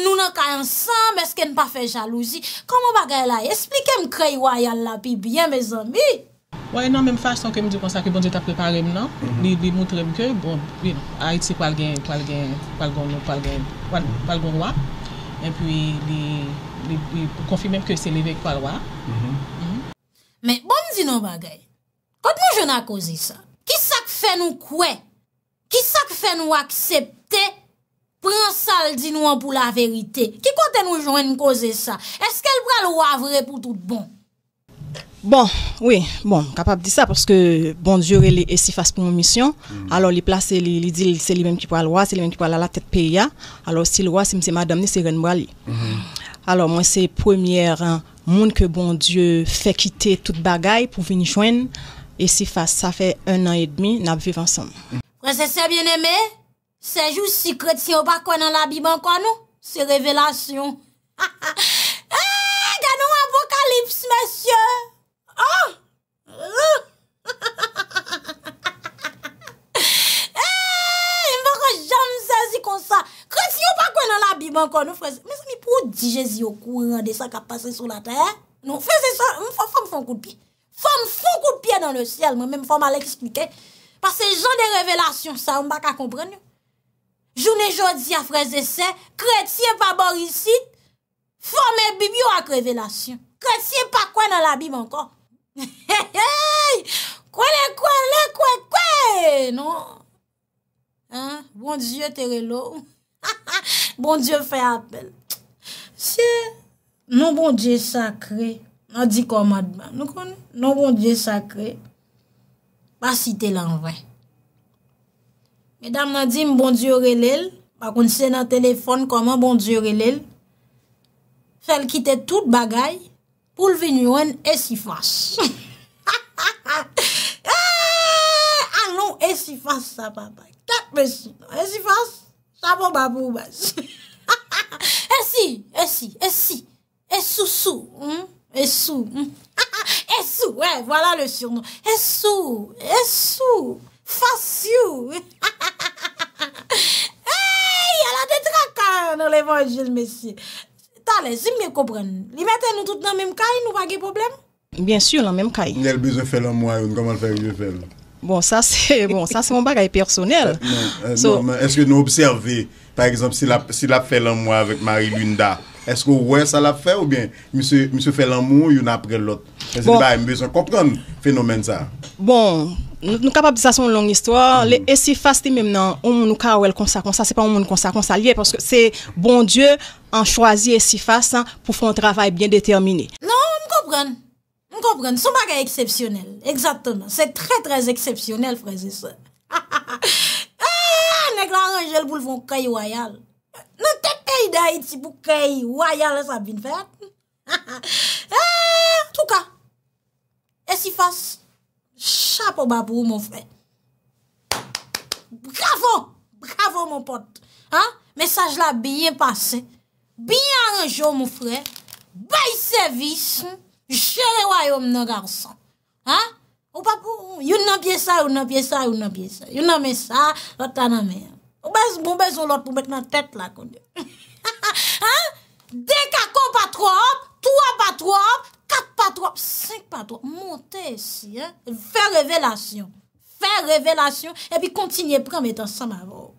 nou nan ka ansam, eske nan pa fe jalouzi, koman bagay la, esplikem kreywa yalla pi bien bezan mi? Ouè nan menm fasyon ke mi di konsa ke bon di ta preparem nan, mhm. li moutrem ke bon, a iti kwa lgen, kwa lgen, kwa lgen, kwa lgen, kwa lgen wap, enpou li konfirmem ke se levek kwa lwa. Men bon di nan bagay, kote nou jen a kozi sa, ki sa k fe nou kwe, ki sa k fe nou aksepte, pran sal di nou an pou la verite, ki kote nou jen an kose sa, eske el pral wavre pou tout bon? Bon, oui, bon, capable de dire ça parce que bon Dieu est si face pour mon mission. Mm. Alors, les places, il dit c'est lui-même qui parle roi, c'est lui-même qui parle à la tête pays. Hein. Alors, si le roi, c'est madame, c'est reine Brali. Mm-hmm. Alors, moi, c'est première hein, monde que bon Dieu fait quitter toute bagaille pour venir joindre. Et si face, ça fait un an et demi, nous vivons ensemble. Princesse bien aimé. C'est juste secret si on pas dans la Bible encore, non? C'est révélation. Ah, ah, un apocalypse, monsieur! mwen bon, kon nou freze, mwen sa mi pou di jezi yo kou rande sa ka pase sou la ter nou freze sa, mwen fò m fò m fò m koupi fò m fò m koupi nan le syel mwen m fò m alek isplike par se jan de revelasyon sa, m baka kompren yo joun e jodi a freze se kreti e pa bor isi fò m e bibyo ak revelasyon kreti e pa kwen nan la bib mwen kon kwen le kwen le kwen kwen non bon diye terelo ha ha ha Bon Diyo fè apel. Se non bon Diyo sakre, nan di komadman, nou kon, non bon Diyo sakre, pa si te lan vwen. Medan nan di m bon Diyo relèl, pa kon se nan telefon koman bon Diyo relèl, fèl kite tout bagay, pou l'vin yon esifas. Ha ha ha! Ha ha ha! An nou esifas sa papay. Kat besi nan esifas. E si, e si, e si, e sou sou, e sou, e sou, e sou, e sou, fasyou, eyyy, ala de draka nan levon jil mesi. Ta le, si mwen kopren, li mette nou tout nan menm kay, nou vage problem? Bien sou, nan menm kay. Nel bize fèl an mwa yon, koman fèl yon fèl? Bon, ça c'est bon, ça c'est mon bagage personnel. Euh, non, euh, est-ce que nous observons, par exemple, s'il a, a fait l'amour avec Marie Lunda, est-ce que ouais, ça l'a fait ou bien monsieur, monsieur fait l'amour une après l'autre Est-ce bon, que besoin comprendre phénomène ça Bon, nous sommes capables de ça, une longue histoire. Mm -hmm. Et si fast même, où on nous comme ça, comme ça, c'est pas un monde comme ça, comme ça, lié, parce que c'est bon Dieu en choisir si fast hein, pour faire un travail bien déterminé. Non, je comprends. M konpren, sou baka eksepsyonel. Eksatman, se tre tre eksepsyonel, freze se. Ha ha ha. Ha ha ha, nek la anjel bou l von kèy wayal. Non te pey da iti pou kèy wayal sa bin fèt. Ha ha ha. Ha ha ha. En tout ka. E si fass. Chapo babou, moun fre. Bravo. Bravo, moun pot. Ha? Mesaj la biyen passe. Biyan anjou, moun fre. Bay servis. Ha? Jerewa yon nan garsan. Ha? Ou pa pou? Yon nan pye sa, yon nan pye sa, yon nan pye sa. Yon nan me sa, yon nan me sa. Ou bez, bon ou bez ou lot pou mek nan tet la kondyo. Ha? De kako patrop, toa patrop, kat patrop, synk patrop. Monte esi, he? Fè revelasyon. Fè revelasyon. E pi kontinye pran metan sa ma vò.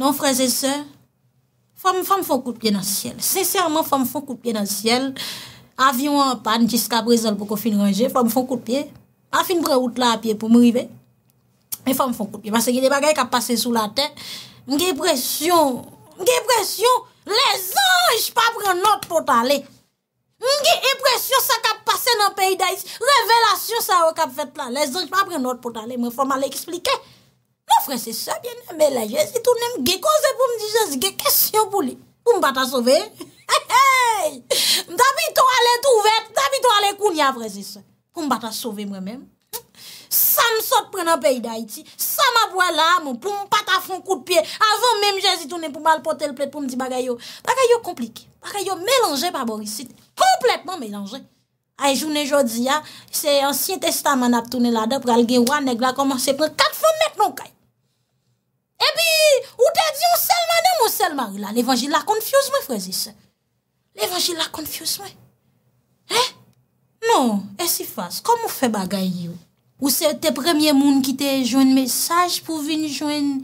Non freze se? Fòm fòm fòm koupye nan syel. Sèsèrman fòm fòm koupye nan syel. Fòm fòm fòm koupye nan syel. avyon anpan, jiska brezal pou kou fin ranger, fwa m foun kout pye, a fin breout la apye pou m rive, m fwa m foun kout pye, mase yi de bagay ka pase sou la ten, m ge presyon, m ge presyon, le zanj pa bre not pot ale, m ge presyon sa ka pase nan peyda isi, revelasyon sa wak ka fet plan, le zanj pa bre not pot ale, m fwa m ale eksplike, nou fwen se sepye, m e la yez, m ge kose pou m dijez, ge kesyon pou li, Kou m bata sove? Hey hey! M dabito ale tout ouverte, dabito ale kou ni avreze se. Kou m bata sove mwen men? Sa m sot pren an peyi da iti, sa m abwe la, m pou m pata fon kou de piye, avon menm jesi toune pou m alpote l plet pou m di bagay yo. Bagay yo komplike, bagay yo melange pa borisite. Kompletman melange. Ay jounen jodi ya, se ansyen testa man ap toune la de, pral genwa negla koman se pren kat fon met non kaye. Et puis, ou t'as dit, le seulement hein, on seul mari, là. L'évangile la confuse, moi, frère L'évangile la confuse, moi. Hein? Non, et si face, comment fait bagaille Ou c'est tes premiers monde qui te joint message pour venir joindre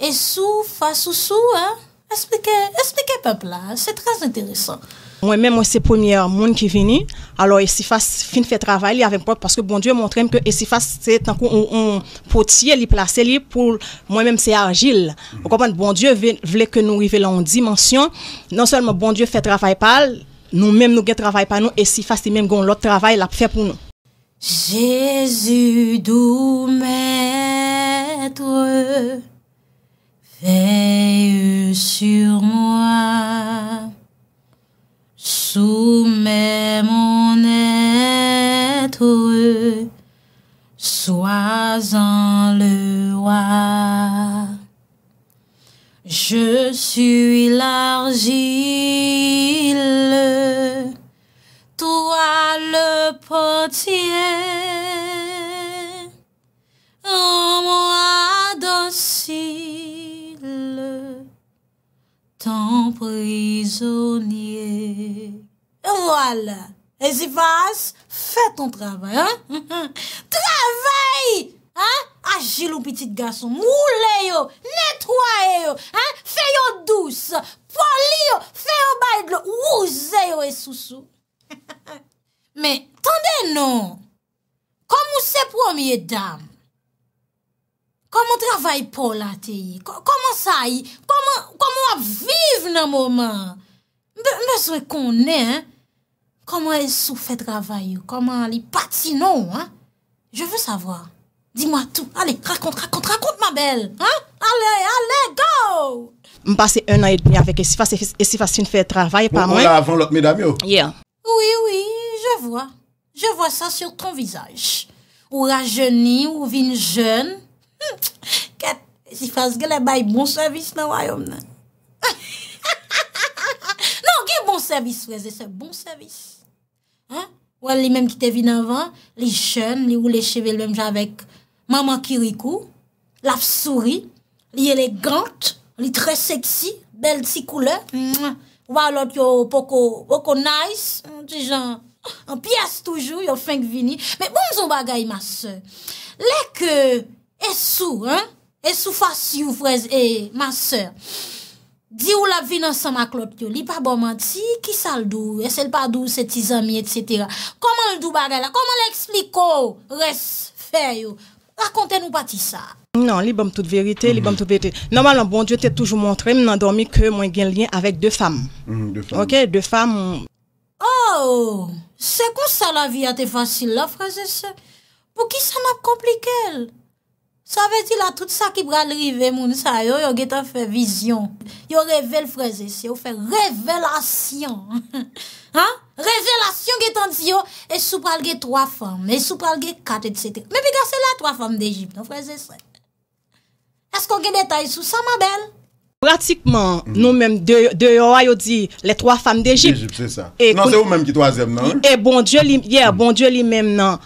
et sous, face ou sous, hein? Expliquez, expliquez peuple c'est très intéressant. Moi-même, moi, c'est première monde qui venu. Alors, Essifas fin fait travail avec moi parce que bon Dieu montre que Essifas, c'est un on, potier, placer placé pour moi-même, c'est argile. Mm. Vous comprenez? Bon Dieu voulait que nous arrivions en dimension. Non seulement bon Dieu fait travail par nous-mêmes, nous avons travail pas nous, Essifas, c'est même l'autre travail, l'a fait pour nous. Jésus, doux maître, veille sur moi soumets mon être, sois-en le roi. Je suis l'argile, toi le potier, en moi docile, ton prisonnier. Voila, ezifas, fe ton travay, an? Travay, an? Aji loun piti gason, mwule yo, netwaye yo, an? Fe yo dous, poli yo, fe yo baydlo, wouze yo e sousou. Men, tande nou, komon se pou amye dam? Koman travay pou la te yi? Koman sa yi? Koman wap viv nan mouman? Mwen se konen, an? Comment elle souffre travail Comment elle patine hein? Je veux savoir. Dis-moi tout. Allez, raconte, raconte, raconte ma belle. Hein? Allez, allez, go! Je passe un an et demi avec Essifa. Essifa, c'est fait travail pas moi. avant l'autre, mesdames. Yeah. Oui, oui, je vois. Je vois ça sur ton visage. Ou rajeuni, ou vine jeune. Essifa, fait un bon service dans le royaume. Non, quel bon service, frère, c'est bon service. Hein? Ou elle même qui te venu avant, les jeunes, les ou les cheveux même avec maman Kirikou, la souris, les élégante, les très sexy, belle si couleur. Ou alors yo beaucoup de nice, petit hein, genre ah, en pièce toujours yo fin vini. Mais bon son bagay ma soeur. Les que est sous hein, est sous facile frère et ma soeur. Di ou la vi nan sa ma klot yo, li pa bom an ti, ki sa l do, ese l pa do, se ti zami, etc. Koman l do baga la, koman l expliko, res, feyo, rakonte nou pa ti sa. Nan, li bom tout verite, li bom mhm. tout verite. Normal an, bon, di yo te toujou montre, mi nan dormi ke mwen gen lyen avek de fam. Ok, de fam. Oh, se kon sa la vi ate fasil la, franje se, pou ki sa map komplike el? Sa vezi la tout sa ki pralrive moun sa yo yo getan fe vizyon Yo revel freze se yo fe revelasyon Ha? Revelasyon getan se yo E sou pralge 3 femme E sou pralge 4 etc Me pi ga se la 3 femme de Egypte No freze se Esko gen detay sou sa ma bel? Pratikman nou menm de yo a yo di Le 3 femme de Egypte Non se ou menm ki 3e nan E bon dieu li menm nan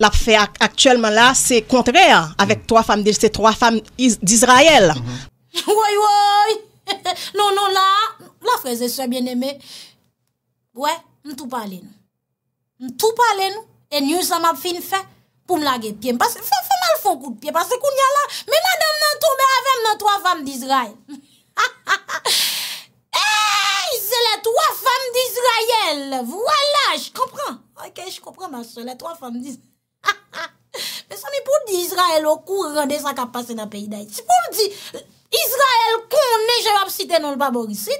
l'a fait actuellement là, c'est contraire avec mm. trois femmes, trois femmes d'Israël. Mm-hmm. Oui, oui. Non, non, là, la frère est bien-aimé. Ouais, nous tout parlons. Nous tout parlons. Et nous ça m'a fini fait pour me laguer pied. Parce que fais mal font coup de pied. Parce que qu'on y a là, mais madame nan tombé avec nan trois femmes d'Israël. hey, c'est les trois femmes d'Israël. Voilà, je comprends. Ok, je comprends, ma soeur, les trois femmes d'Israël. Mè e sa mè pou di Israel ou kou rande sa kap pase nan peyi daye. Si pou mè di, Israel kou mè jè la psite nou l pa borisite,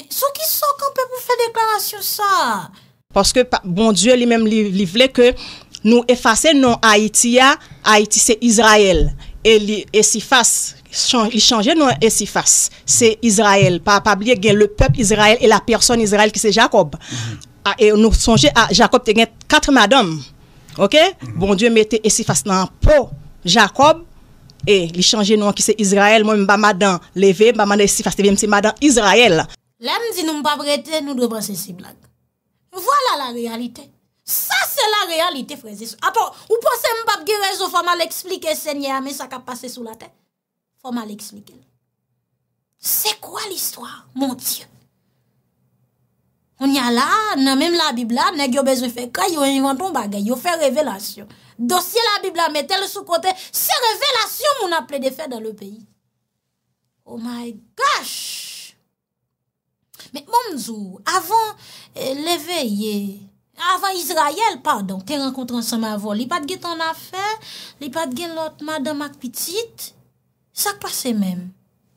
mè sou ki so kan pe pou fè deklarasyon sa. Parce que bon dieu li mèm li vle ke nou efase nou Haiti ya, Haiti se Israel, e li esifas, li chanje nou esifas, se Israel, pa pablie gen le pep Israel e la person Israel ki se Jacob. Mm-hmm. Ah, e nou sonje a Jacob te gen katre madam. Ok, bon die mette esifas nan po Jacob E li chanje nou an ki se Israel Mwen mba madan leve, mba madan esifas te vye msi madan Israel Lèm di nou mba brete nou devan se si blag Vwala la realite Sa se la realite freze sou Apo, ah bon, ou posè mbap gire zo fòm a l'explike senye ame sa ka pase sou la ten Fòm a l'explike Se kwa l'histoire, mon dieu Moun ya la, nan menm la Biblia, nek yo bezwe fe kwa, yo yon yon ton bagay, yo fe revelasyon. Dosye la Biblia, mette le sou kote, se revelasyon moun aple de fe dan le peyi. Oh my gosh! Men moun zou, avan eh, l'eveye, avan Izrayel, pardon, te renkontran sa mè avon, li pat gen ton afè, li pat gen lot madan mak pitit, sa kwa se mèm.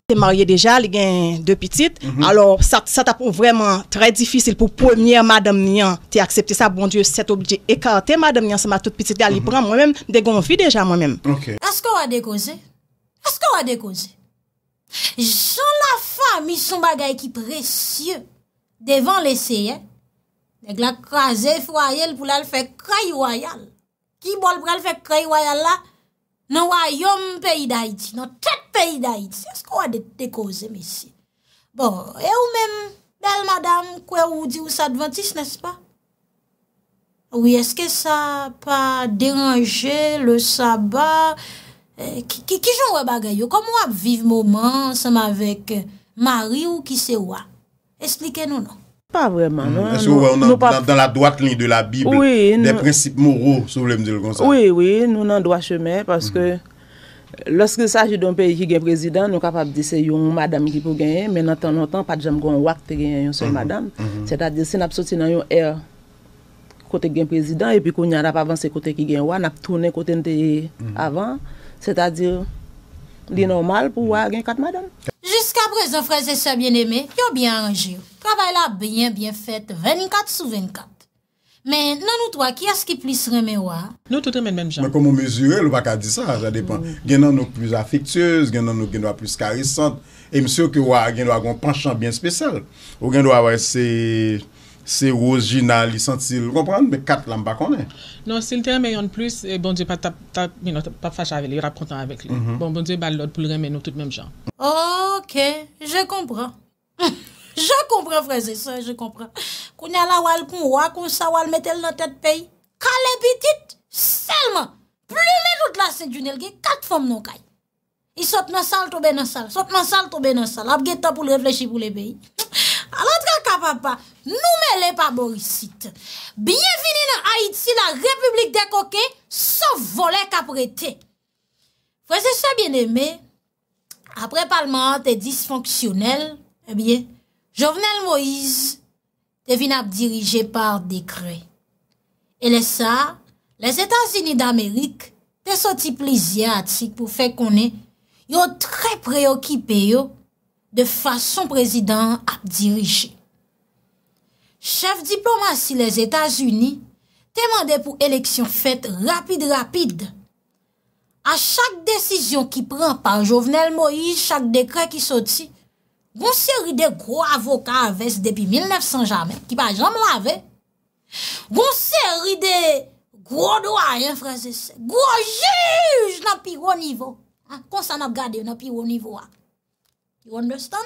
Te marye deja li gen de pitit, mhm. alor sa ta pou vreman trey difisil pou premier madame nyan te aksepte sa bon dieu set obje ekarte madame nyan se ma tout pitit mhm. de alipran mwen menm de gonfi deja mwen menm. Asko wade koze? Asko wade koze? Son la fami son bagay ki presye devan leseyen, ek la kaze fwayel pou la lfe kraywayal, ki bol pou la lfe kraywayal la, Nou a yon peyi da iti, nou tet peyi da iti, eskou a dekose mesi? Bon, e ou men, bel madame, kwe ou di eh, ou sa adventis, nespa? Ou eske sa pa deranje le sabar? Kijon wè bagay yo? Kom wè vive mouman, sem avèk mari ou kise wè? Esplike nou nou? Pas vraiment. Hmm. non Est-ce dans, pas... dans, la droite ligne de la Bible oui, des principes moraux, si vous voulez me dire comme ça Oui, oui, nous n'en droit chemin parce que hmm. lorsque s'agit d'un pays qui est président, nous sommes capables de dire une madame qui peut gagner, mais dans temps pas de gens qui ont gagner une seule hmm. madame. C'est-à-dire, si nous sorti dans une ère côté est président et puis qu'on n'a pas avancé côté qui gagne, on a tourné côté avant, c'est-à-dire, c'est normal pour avoir quatre madames. Jusqu'à présent, frères et sœurs bien-aimés, ils ont bien arrangé. Travail est bien, bien fait, 24 sur 24. Mais, nous, toi, qui est-ce qui plus remet, Nous, tout remet, même, Jean. Mais, comment mesurer, le, pas dire ça, ça dépend. Mm. Gagnons nous plus affectueuses, gagnons nous, gagnons plus caressantes. Et, monsieur, que, ou, gagnons nous un penchant bien spécial. Ou, gagnons nous avoir, c'est, Se ou jina li sentil, repran, me kat lamba konen. Non, sil teme yon plus, eh, bon diye patap fach ave li, rap kontan avek li. Mm-hmm. Bon, bon diye bal lod pou l reme nou tout menm jan. Ok, je kompran. Je kompran, freze, se je kompran. Koun yalawal koun wak, koun sawal metel nan tet pey. Ka le bitit, selman. Pri le lout la se djunel ge, kat fom non kay. I sot nan sal tobe nan sal, sot nan sal tobe nan sal. Ab geta pou l reflechi pou le pey. Alantra kapapa, nou mele pa borisite. Bienveni nan Haiti, la Republik de Koke, sa volè kaprete. Fwese sa bien eme, apre palman te disfonksyonel, ebyen, Jovenel Moïse te vin ap dirije par dekrey. E lesa, les Etats-Unis d'Amérique te soti pliziatik pou fe konen yo tre preokipe yo de fason prezidant ap dirije. Chef diplomatie les Etats-Unis te mande pou eleksyon fète rapide-rapide. A chak desisyon ki pran par Jovenel Moïse, chak dekret ki soti, goun se ride kou avokat avest depi 1900 jamen, ki pa jam lave, goun se ride kou doa yon frazese, kou juj nan pi wou nivou, konsan ap gade nan pi wou nivou a. You understand?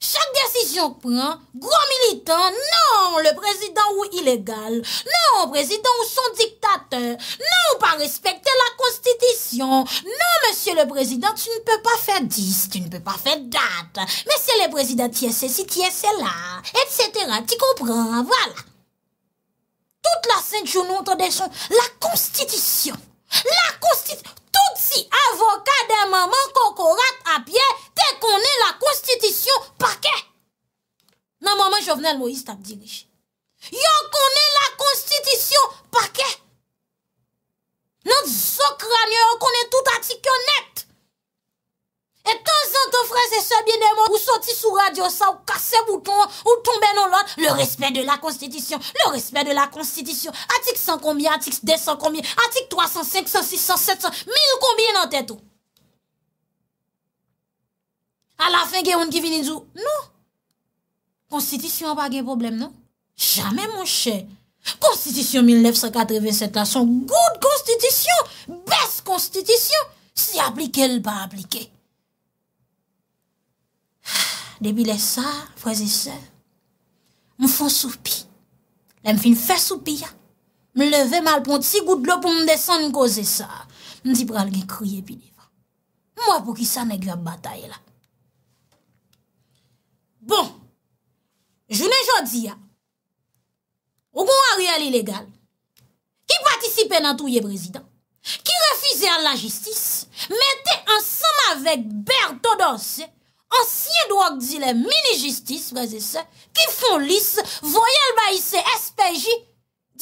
Chaque décision prend, gros militant, non, le président ou illégal, non, président ou son dictateur, non, pas respecter la constitution, non, monsieur le président, tu ne peux pas faire 10, tu ne peux pas faire date, mais c'est le président qui est ceci, qui est cela, etc., tu comprends, voilà. Toute la sainte journée, on entendait son, la constitution, la constitution, ti avoka de maman koko rat apye te konen la konstitisyon pa ke. Nan maman jovenel Moïse tap dirij. Yo konen la konstitisyon pa ke. Nan zok ranyo yo konen tout atik yo nette. Et ton zan ton freze se bine moun, ou soti sou radyo sa, ou kase bouton, ou tombe non lon, le respect de la konstitisyon, le respect de la konstitisyon, atik 100 kombi, atik 200 kombi, atik 300, 500, 600, 700, 1000 kombi nan tete ou. A la fin gen yon ki vini djou, nou, konstitisyon pa gen problem nou. Jamen moun chè, konstitisyon 1987 la son, good konstitisyon, best konstitisyon, si aplike l pa aplike. Debile sa, freze se, mou fon soupi. Lè m fin fè soupi ya. M leve mal pon ti gout lò pon m desan m koze sa. M di pral gen kriye pi nivran. M wapou ki sa nè gwe bataye la. Bon, jounen jodi ya. O kon a riyal ilegal. Ki patisipe nan touye prezident. Ki refize an la jistis. M ente ansam avèk bèr to dosè. ansye do ak dile mini jistis, breze se, ki fon lis, voyel bayise espèji,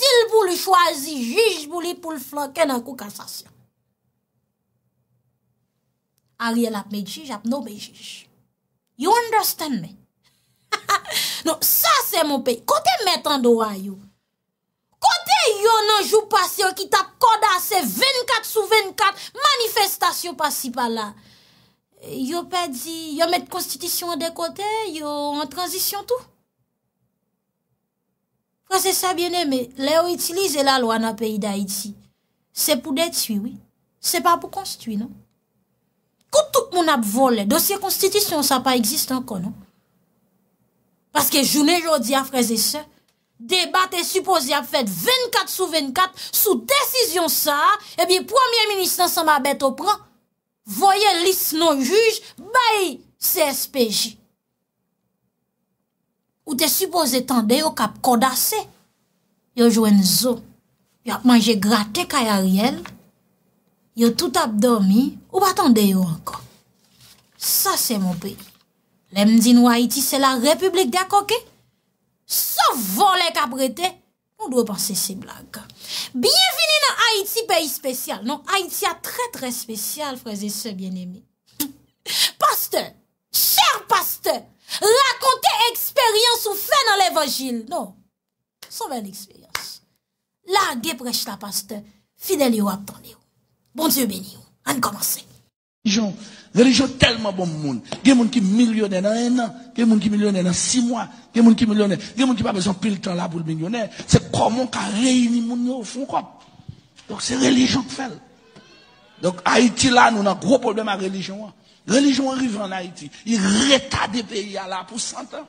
dil pou li chwazi, jij pou li pou li flan, ken akou karsasyon. Ariel ap me jij, ap nou me jij. You understand me? Non, sa se mon pe, kote metan do ayou, kote yon anjou pasyon ki tap koda se, 24 sou 24, manifestasyon pasi pala, yo pa di, yo met konstitisyon de kote, yo an tranjisyon tou. Frase sa biene, me le yo itilize la lwa na peyi da iti. Se pou detui, oui. Se pa pou konstitui, non. Kout tout moun ap vole, dosye konstitisyon sa pa exist ankon, non. Paske jounen jodi a frase se, debat e supposi ap fet 24 sou 24, sou desisyon sa, e eh bi premier ministan sa ma beto pran, Voye lis nou juj bayi CSPJ. Ou te supose tende yo kap kodase. Yo jwen zo. Yo ap manje gratè kaya riel. Yo tout ap domi ou batande yo ankon. Sa se moun pe. Lemdine wa iti se la republik de akoke. Sa vole kap rete. Moun dwe panse se blaga. vini pays spécial pays spécial. Non, Haïti a très spécial, frères et sœurs bien aimés Pasteur, cher pasteur, racontez expérience ou fait dans l'évangile. Non, son belle expérience. La ge la pasteur, fidèle ou bon Dieu Bon On commence. Les gens, les gens tellement bon monde. Il y des gens qui sont millionnaires dans un an, il des gens qui sont millionnaires dans six mois, il y des gens qui sont millionnaires, il des gens qui n'ont pas besoin de pile temps là pour le millionnaire. C'est comment on réunit les gens au fond donc c'est religion qui fait. Donc Haïti là, nous avons un gros problème à la religion. Hein. La religion arrive en Haïti. Il retarde le pays là pour 100 ans.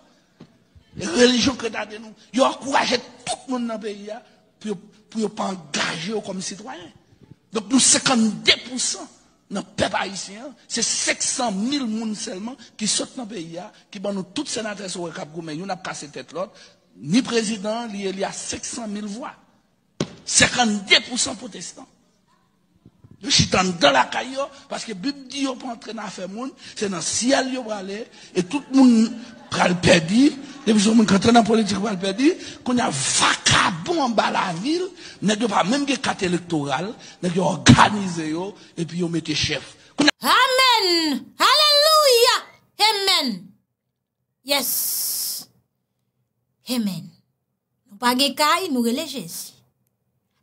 La religion qui retarde nous. Il encourage tout le monde dans le pays là hein, pour ne pas engager comme citoyen. Donc nous 52% dans le peuple haïtien, hein, c'est 700 000 personnes seulement qui sortent dans le pays, qui vont nous toutes sénateurs sur le cap gourmet, nous n'avons pas cassé tête l'autre, ni président, il y a 500 000 voix. 52% protestants. Je suis dans la caillou, parce que la Bible dit qu'on peut entrer dans faire monde, c'est dans le ciel qu'on va aller, et tout le monde va le perdre, et puis tout le monde dans politique va le perdre, qu'on a vacabon en bas la ville, n'a pas même des cartes électorales, n'est pas organisé, et puis on mettait chef. Amen! Alléluia! Amen! Yes! Amen! Nous pas de caille, nous relèvons Jésus.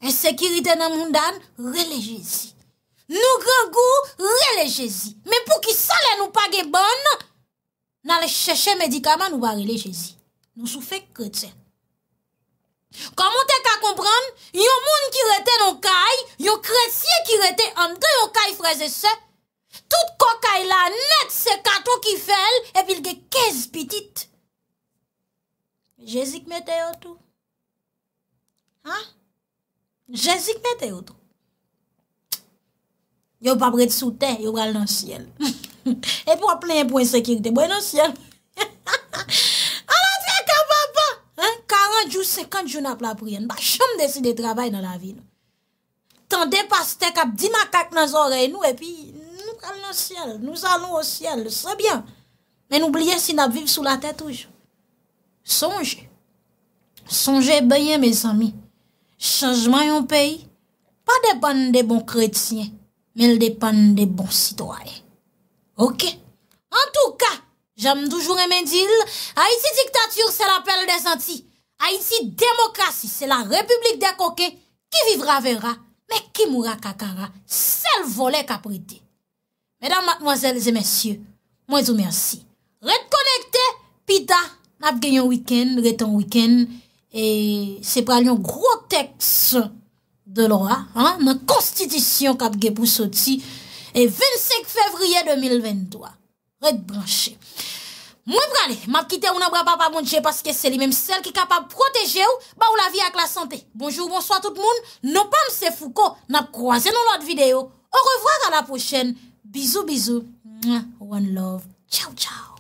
E sekirite nan moun dan, relejezi. Nou gre gou, relejezi. Men pou ki sale nou pa ge bon, nan le cheche medikaman, nou ba relejezi. Nou sou fe kretse. Koman te ka kompran, yon moun ki rete nou kay, yon kretse ki rete, an de yo kay freze se, tout kokay la net se kato ki fel, epil ge kez pitit. Jezi kmeten yo tou. Ha? Je zik mette yot. Yow pa bret sou ten, yow bral nan syel. E pou ap plen pou en sekirite, bral nan syel. Anan ten ka baba, 40 ou 50 joun ap ah, la prien, ba chanm desi de trabay nan la vi. Non. Tan de pas ten kap, di makak nan zorey nou, e pi, nou bral nan syel, nou alon ou syel, sebyan. Men oubliye si nap viv sou la tet ouj. Sonje. Sonje e bayen, mes ami. Chanjman yon pey, pa depan de bon kretien, men depan de bon sitwae. Ok? En tou ka, jame toujou remendil, Haiti diktatur, se la perle de zanti. Haiti demokrasi, se la republik de koke, ki vivra vera, men ki moura kakara, sel vole kaprite. Medan matmoazelze, mensyou, mwen sou mersi. Retkonekte, pita, nap genyon wikend, reton wikend, et c'est pas un gros texte de loi, hein, la constitution cap pour et 25 février 2023. Red branché. Moi bralé, m'a quitté ou papa mon Dieu parce que c'est lui-même celle qui est capable de protéger ou, bah ou la vie avec la santé. Bonjour, bonsoir tout le monde. Non pas c'est Foucault, n'a croisé dans l'autre vidéo. Au revoir à la prochaine. Bisous, bisous. One love. Ciao, ciao.